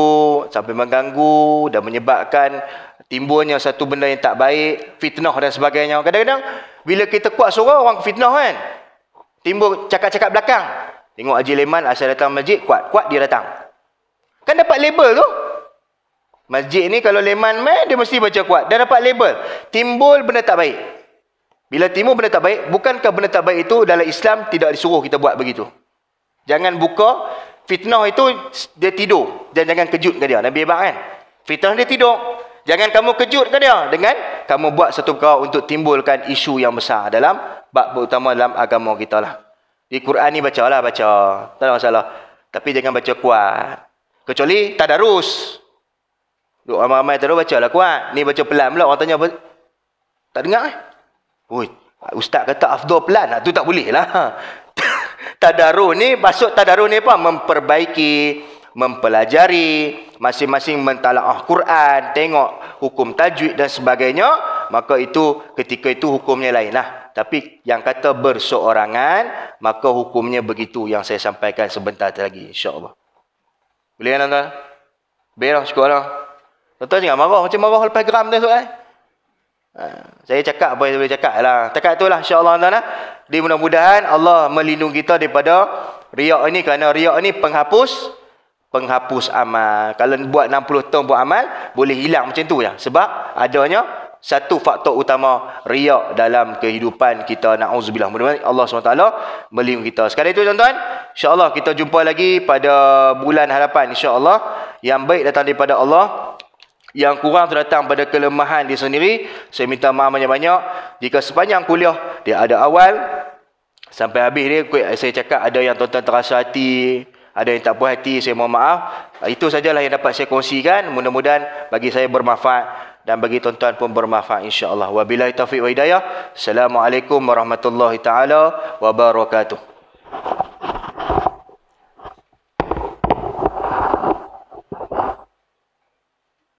sampai mengganggu dan menyebabkan timbulnya satu benda yang tak baik, fitnah dan sebagainya. Kadang-kadang bila kita kuat surau orang fitnah kan. Timbul cakap-cakap belakang. Tengok Haji Leman asal datang masjid kuat, kuat dia datang. Kan dapat label tu. Masjid ni kalau Leman main dia mesti baca kuat. Dah dapat label. Timbul benda tak baik. Bila timur benda tak baik, bukankah benda tak baik itu dalam Islam tidak disuruh kita buat begitu? Jangan buka fitnah itu dia tidur dan jangan kejut ke dia. Nabi Ibrahim kan? Fitnah dia tidur. Jangan kamu kejut ke dia dengan kamu buat satu perkara untuk timbulkan isu yang besar dalam bab utama dalam agama kita lah. Di Quran ni lah baca. Tak ada masalah. Tapi jangan baca kuat. Kecuali tadarus. Duk ramai-ramai baca lah kuat. Ni baca pelan pula orang tanya apa? Tak dengar eh? Oi, ustaz kata afdol pelan. Itu ha, tak boleh lah. Ha. Tadaruh ni, maksud tadaruh ni apa? Memperbaiki, mempelajari, masing-masing mentala'ah Quran, tengok hukum tajwid dan sebagainya. Maka itu, ketika itu hukumnya lain lah. Tapi yang kata berseorangan, maka hukumnya begitu yang saya sampaikan sebentar lagi. InsyaAllah. Boleh kan, tuan-tuan? Baiklah, syukur lah. Tuan-tuan, jangan marah. Macam marah lepas geram tu, Eh? Ha. saya cakap apa yang boleh cakap lah. Takat tu lah insyaAllah. Ha. di mudah-mudahan Allah melindungi kita daripada riak ni. Kerana riak ni penghapus. Penghapus amal. Kalau buat 60 tahun buat amal. Boleh hilang macam tu je. Sebab adanya satu faktor utama riak dalam kehidupan kita. Na'udzubillah. Mudah-mudahan Allah SWT melindungi kita. Sekali itu tuan-tuan. InsyaAllah kita jumpa lagi pada bulan hadapan. InsyaAllah. Yang baik datang daripada Allah yang kurang tu datang pada kelemahan dia sendiri. Saya minta maaf banyak-banyak. Jika sepanjang kuliah dia ada awal sampai habis dia saya cakap ada yang tuan-tuan terasa hati, ada yang tak puas hati, saya mohon maaf. Itu sajalah yang dapat saya kongsikan. Mudah-mudahan bagi saya bermanfaat dan bagi tuan-tuan pun bermanfaat insya-Allah. Wabillahi taufik wa hidayah. Assalamualaikum warahmatullahi taala wabarakatuh.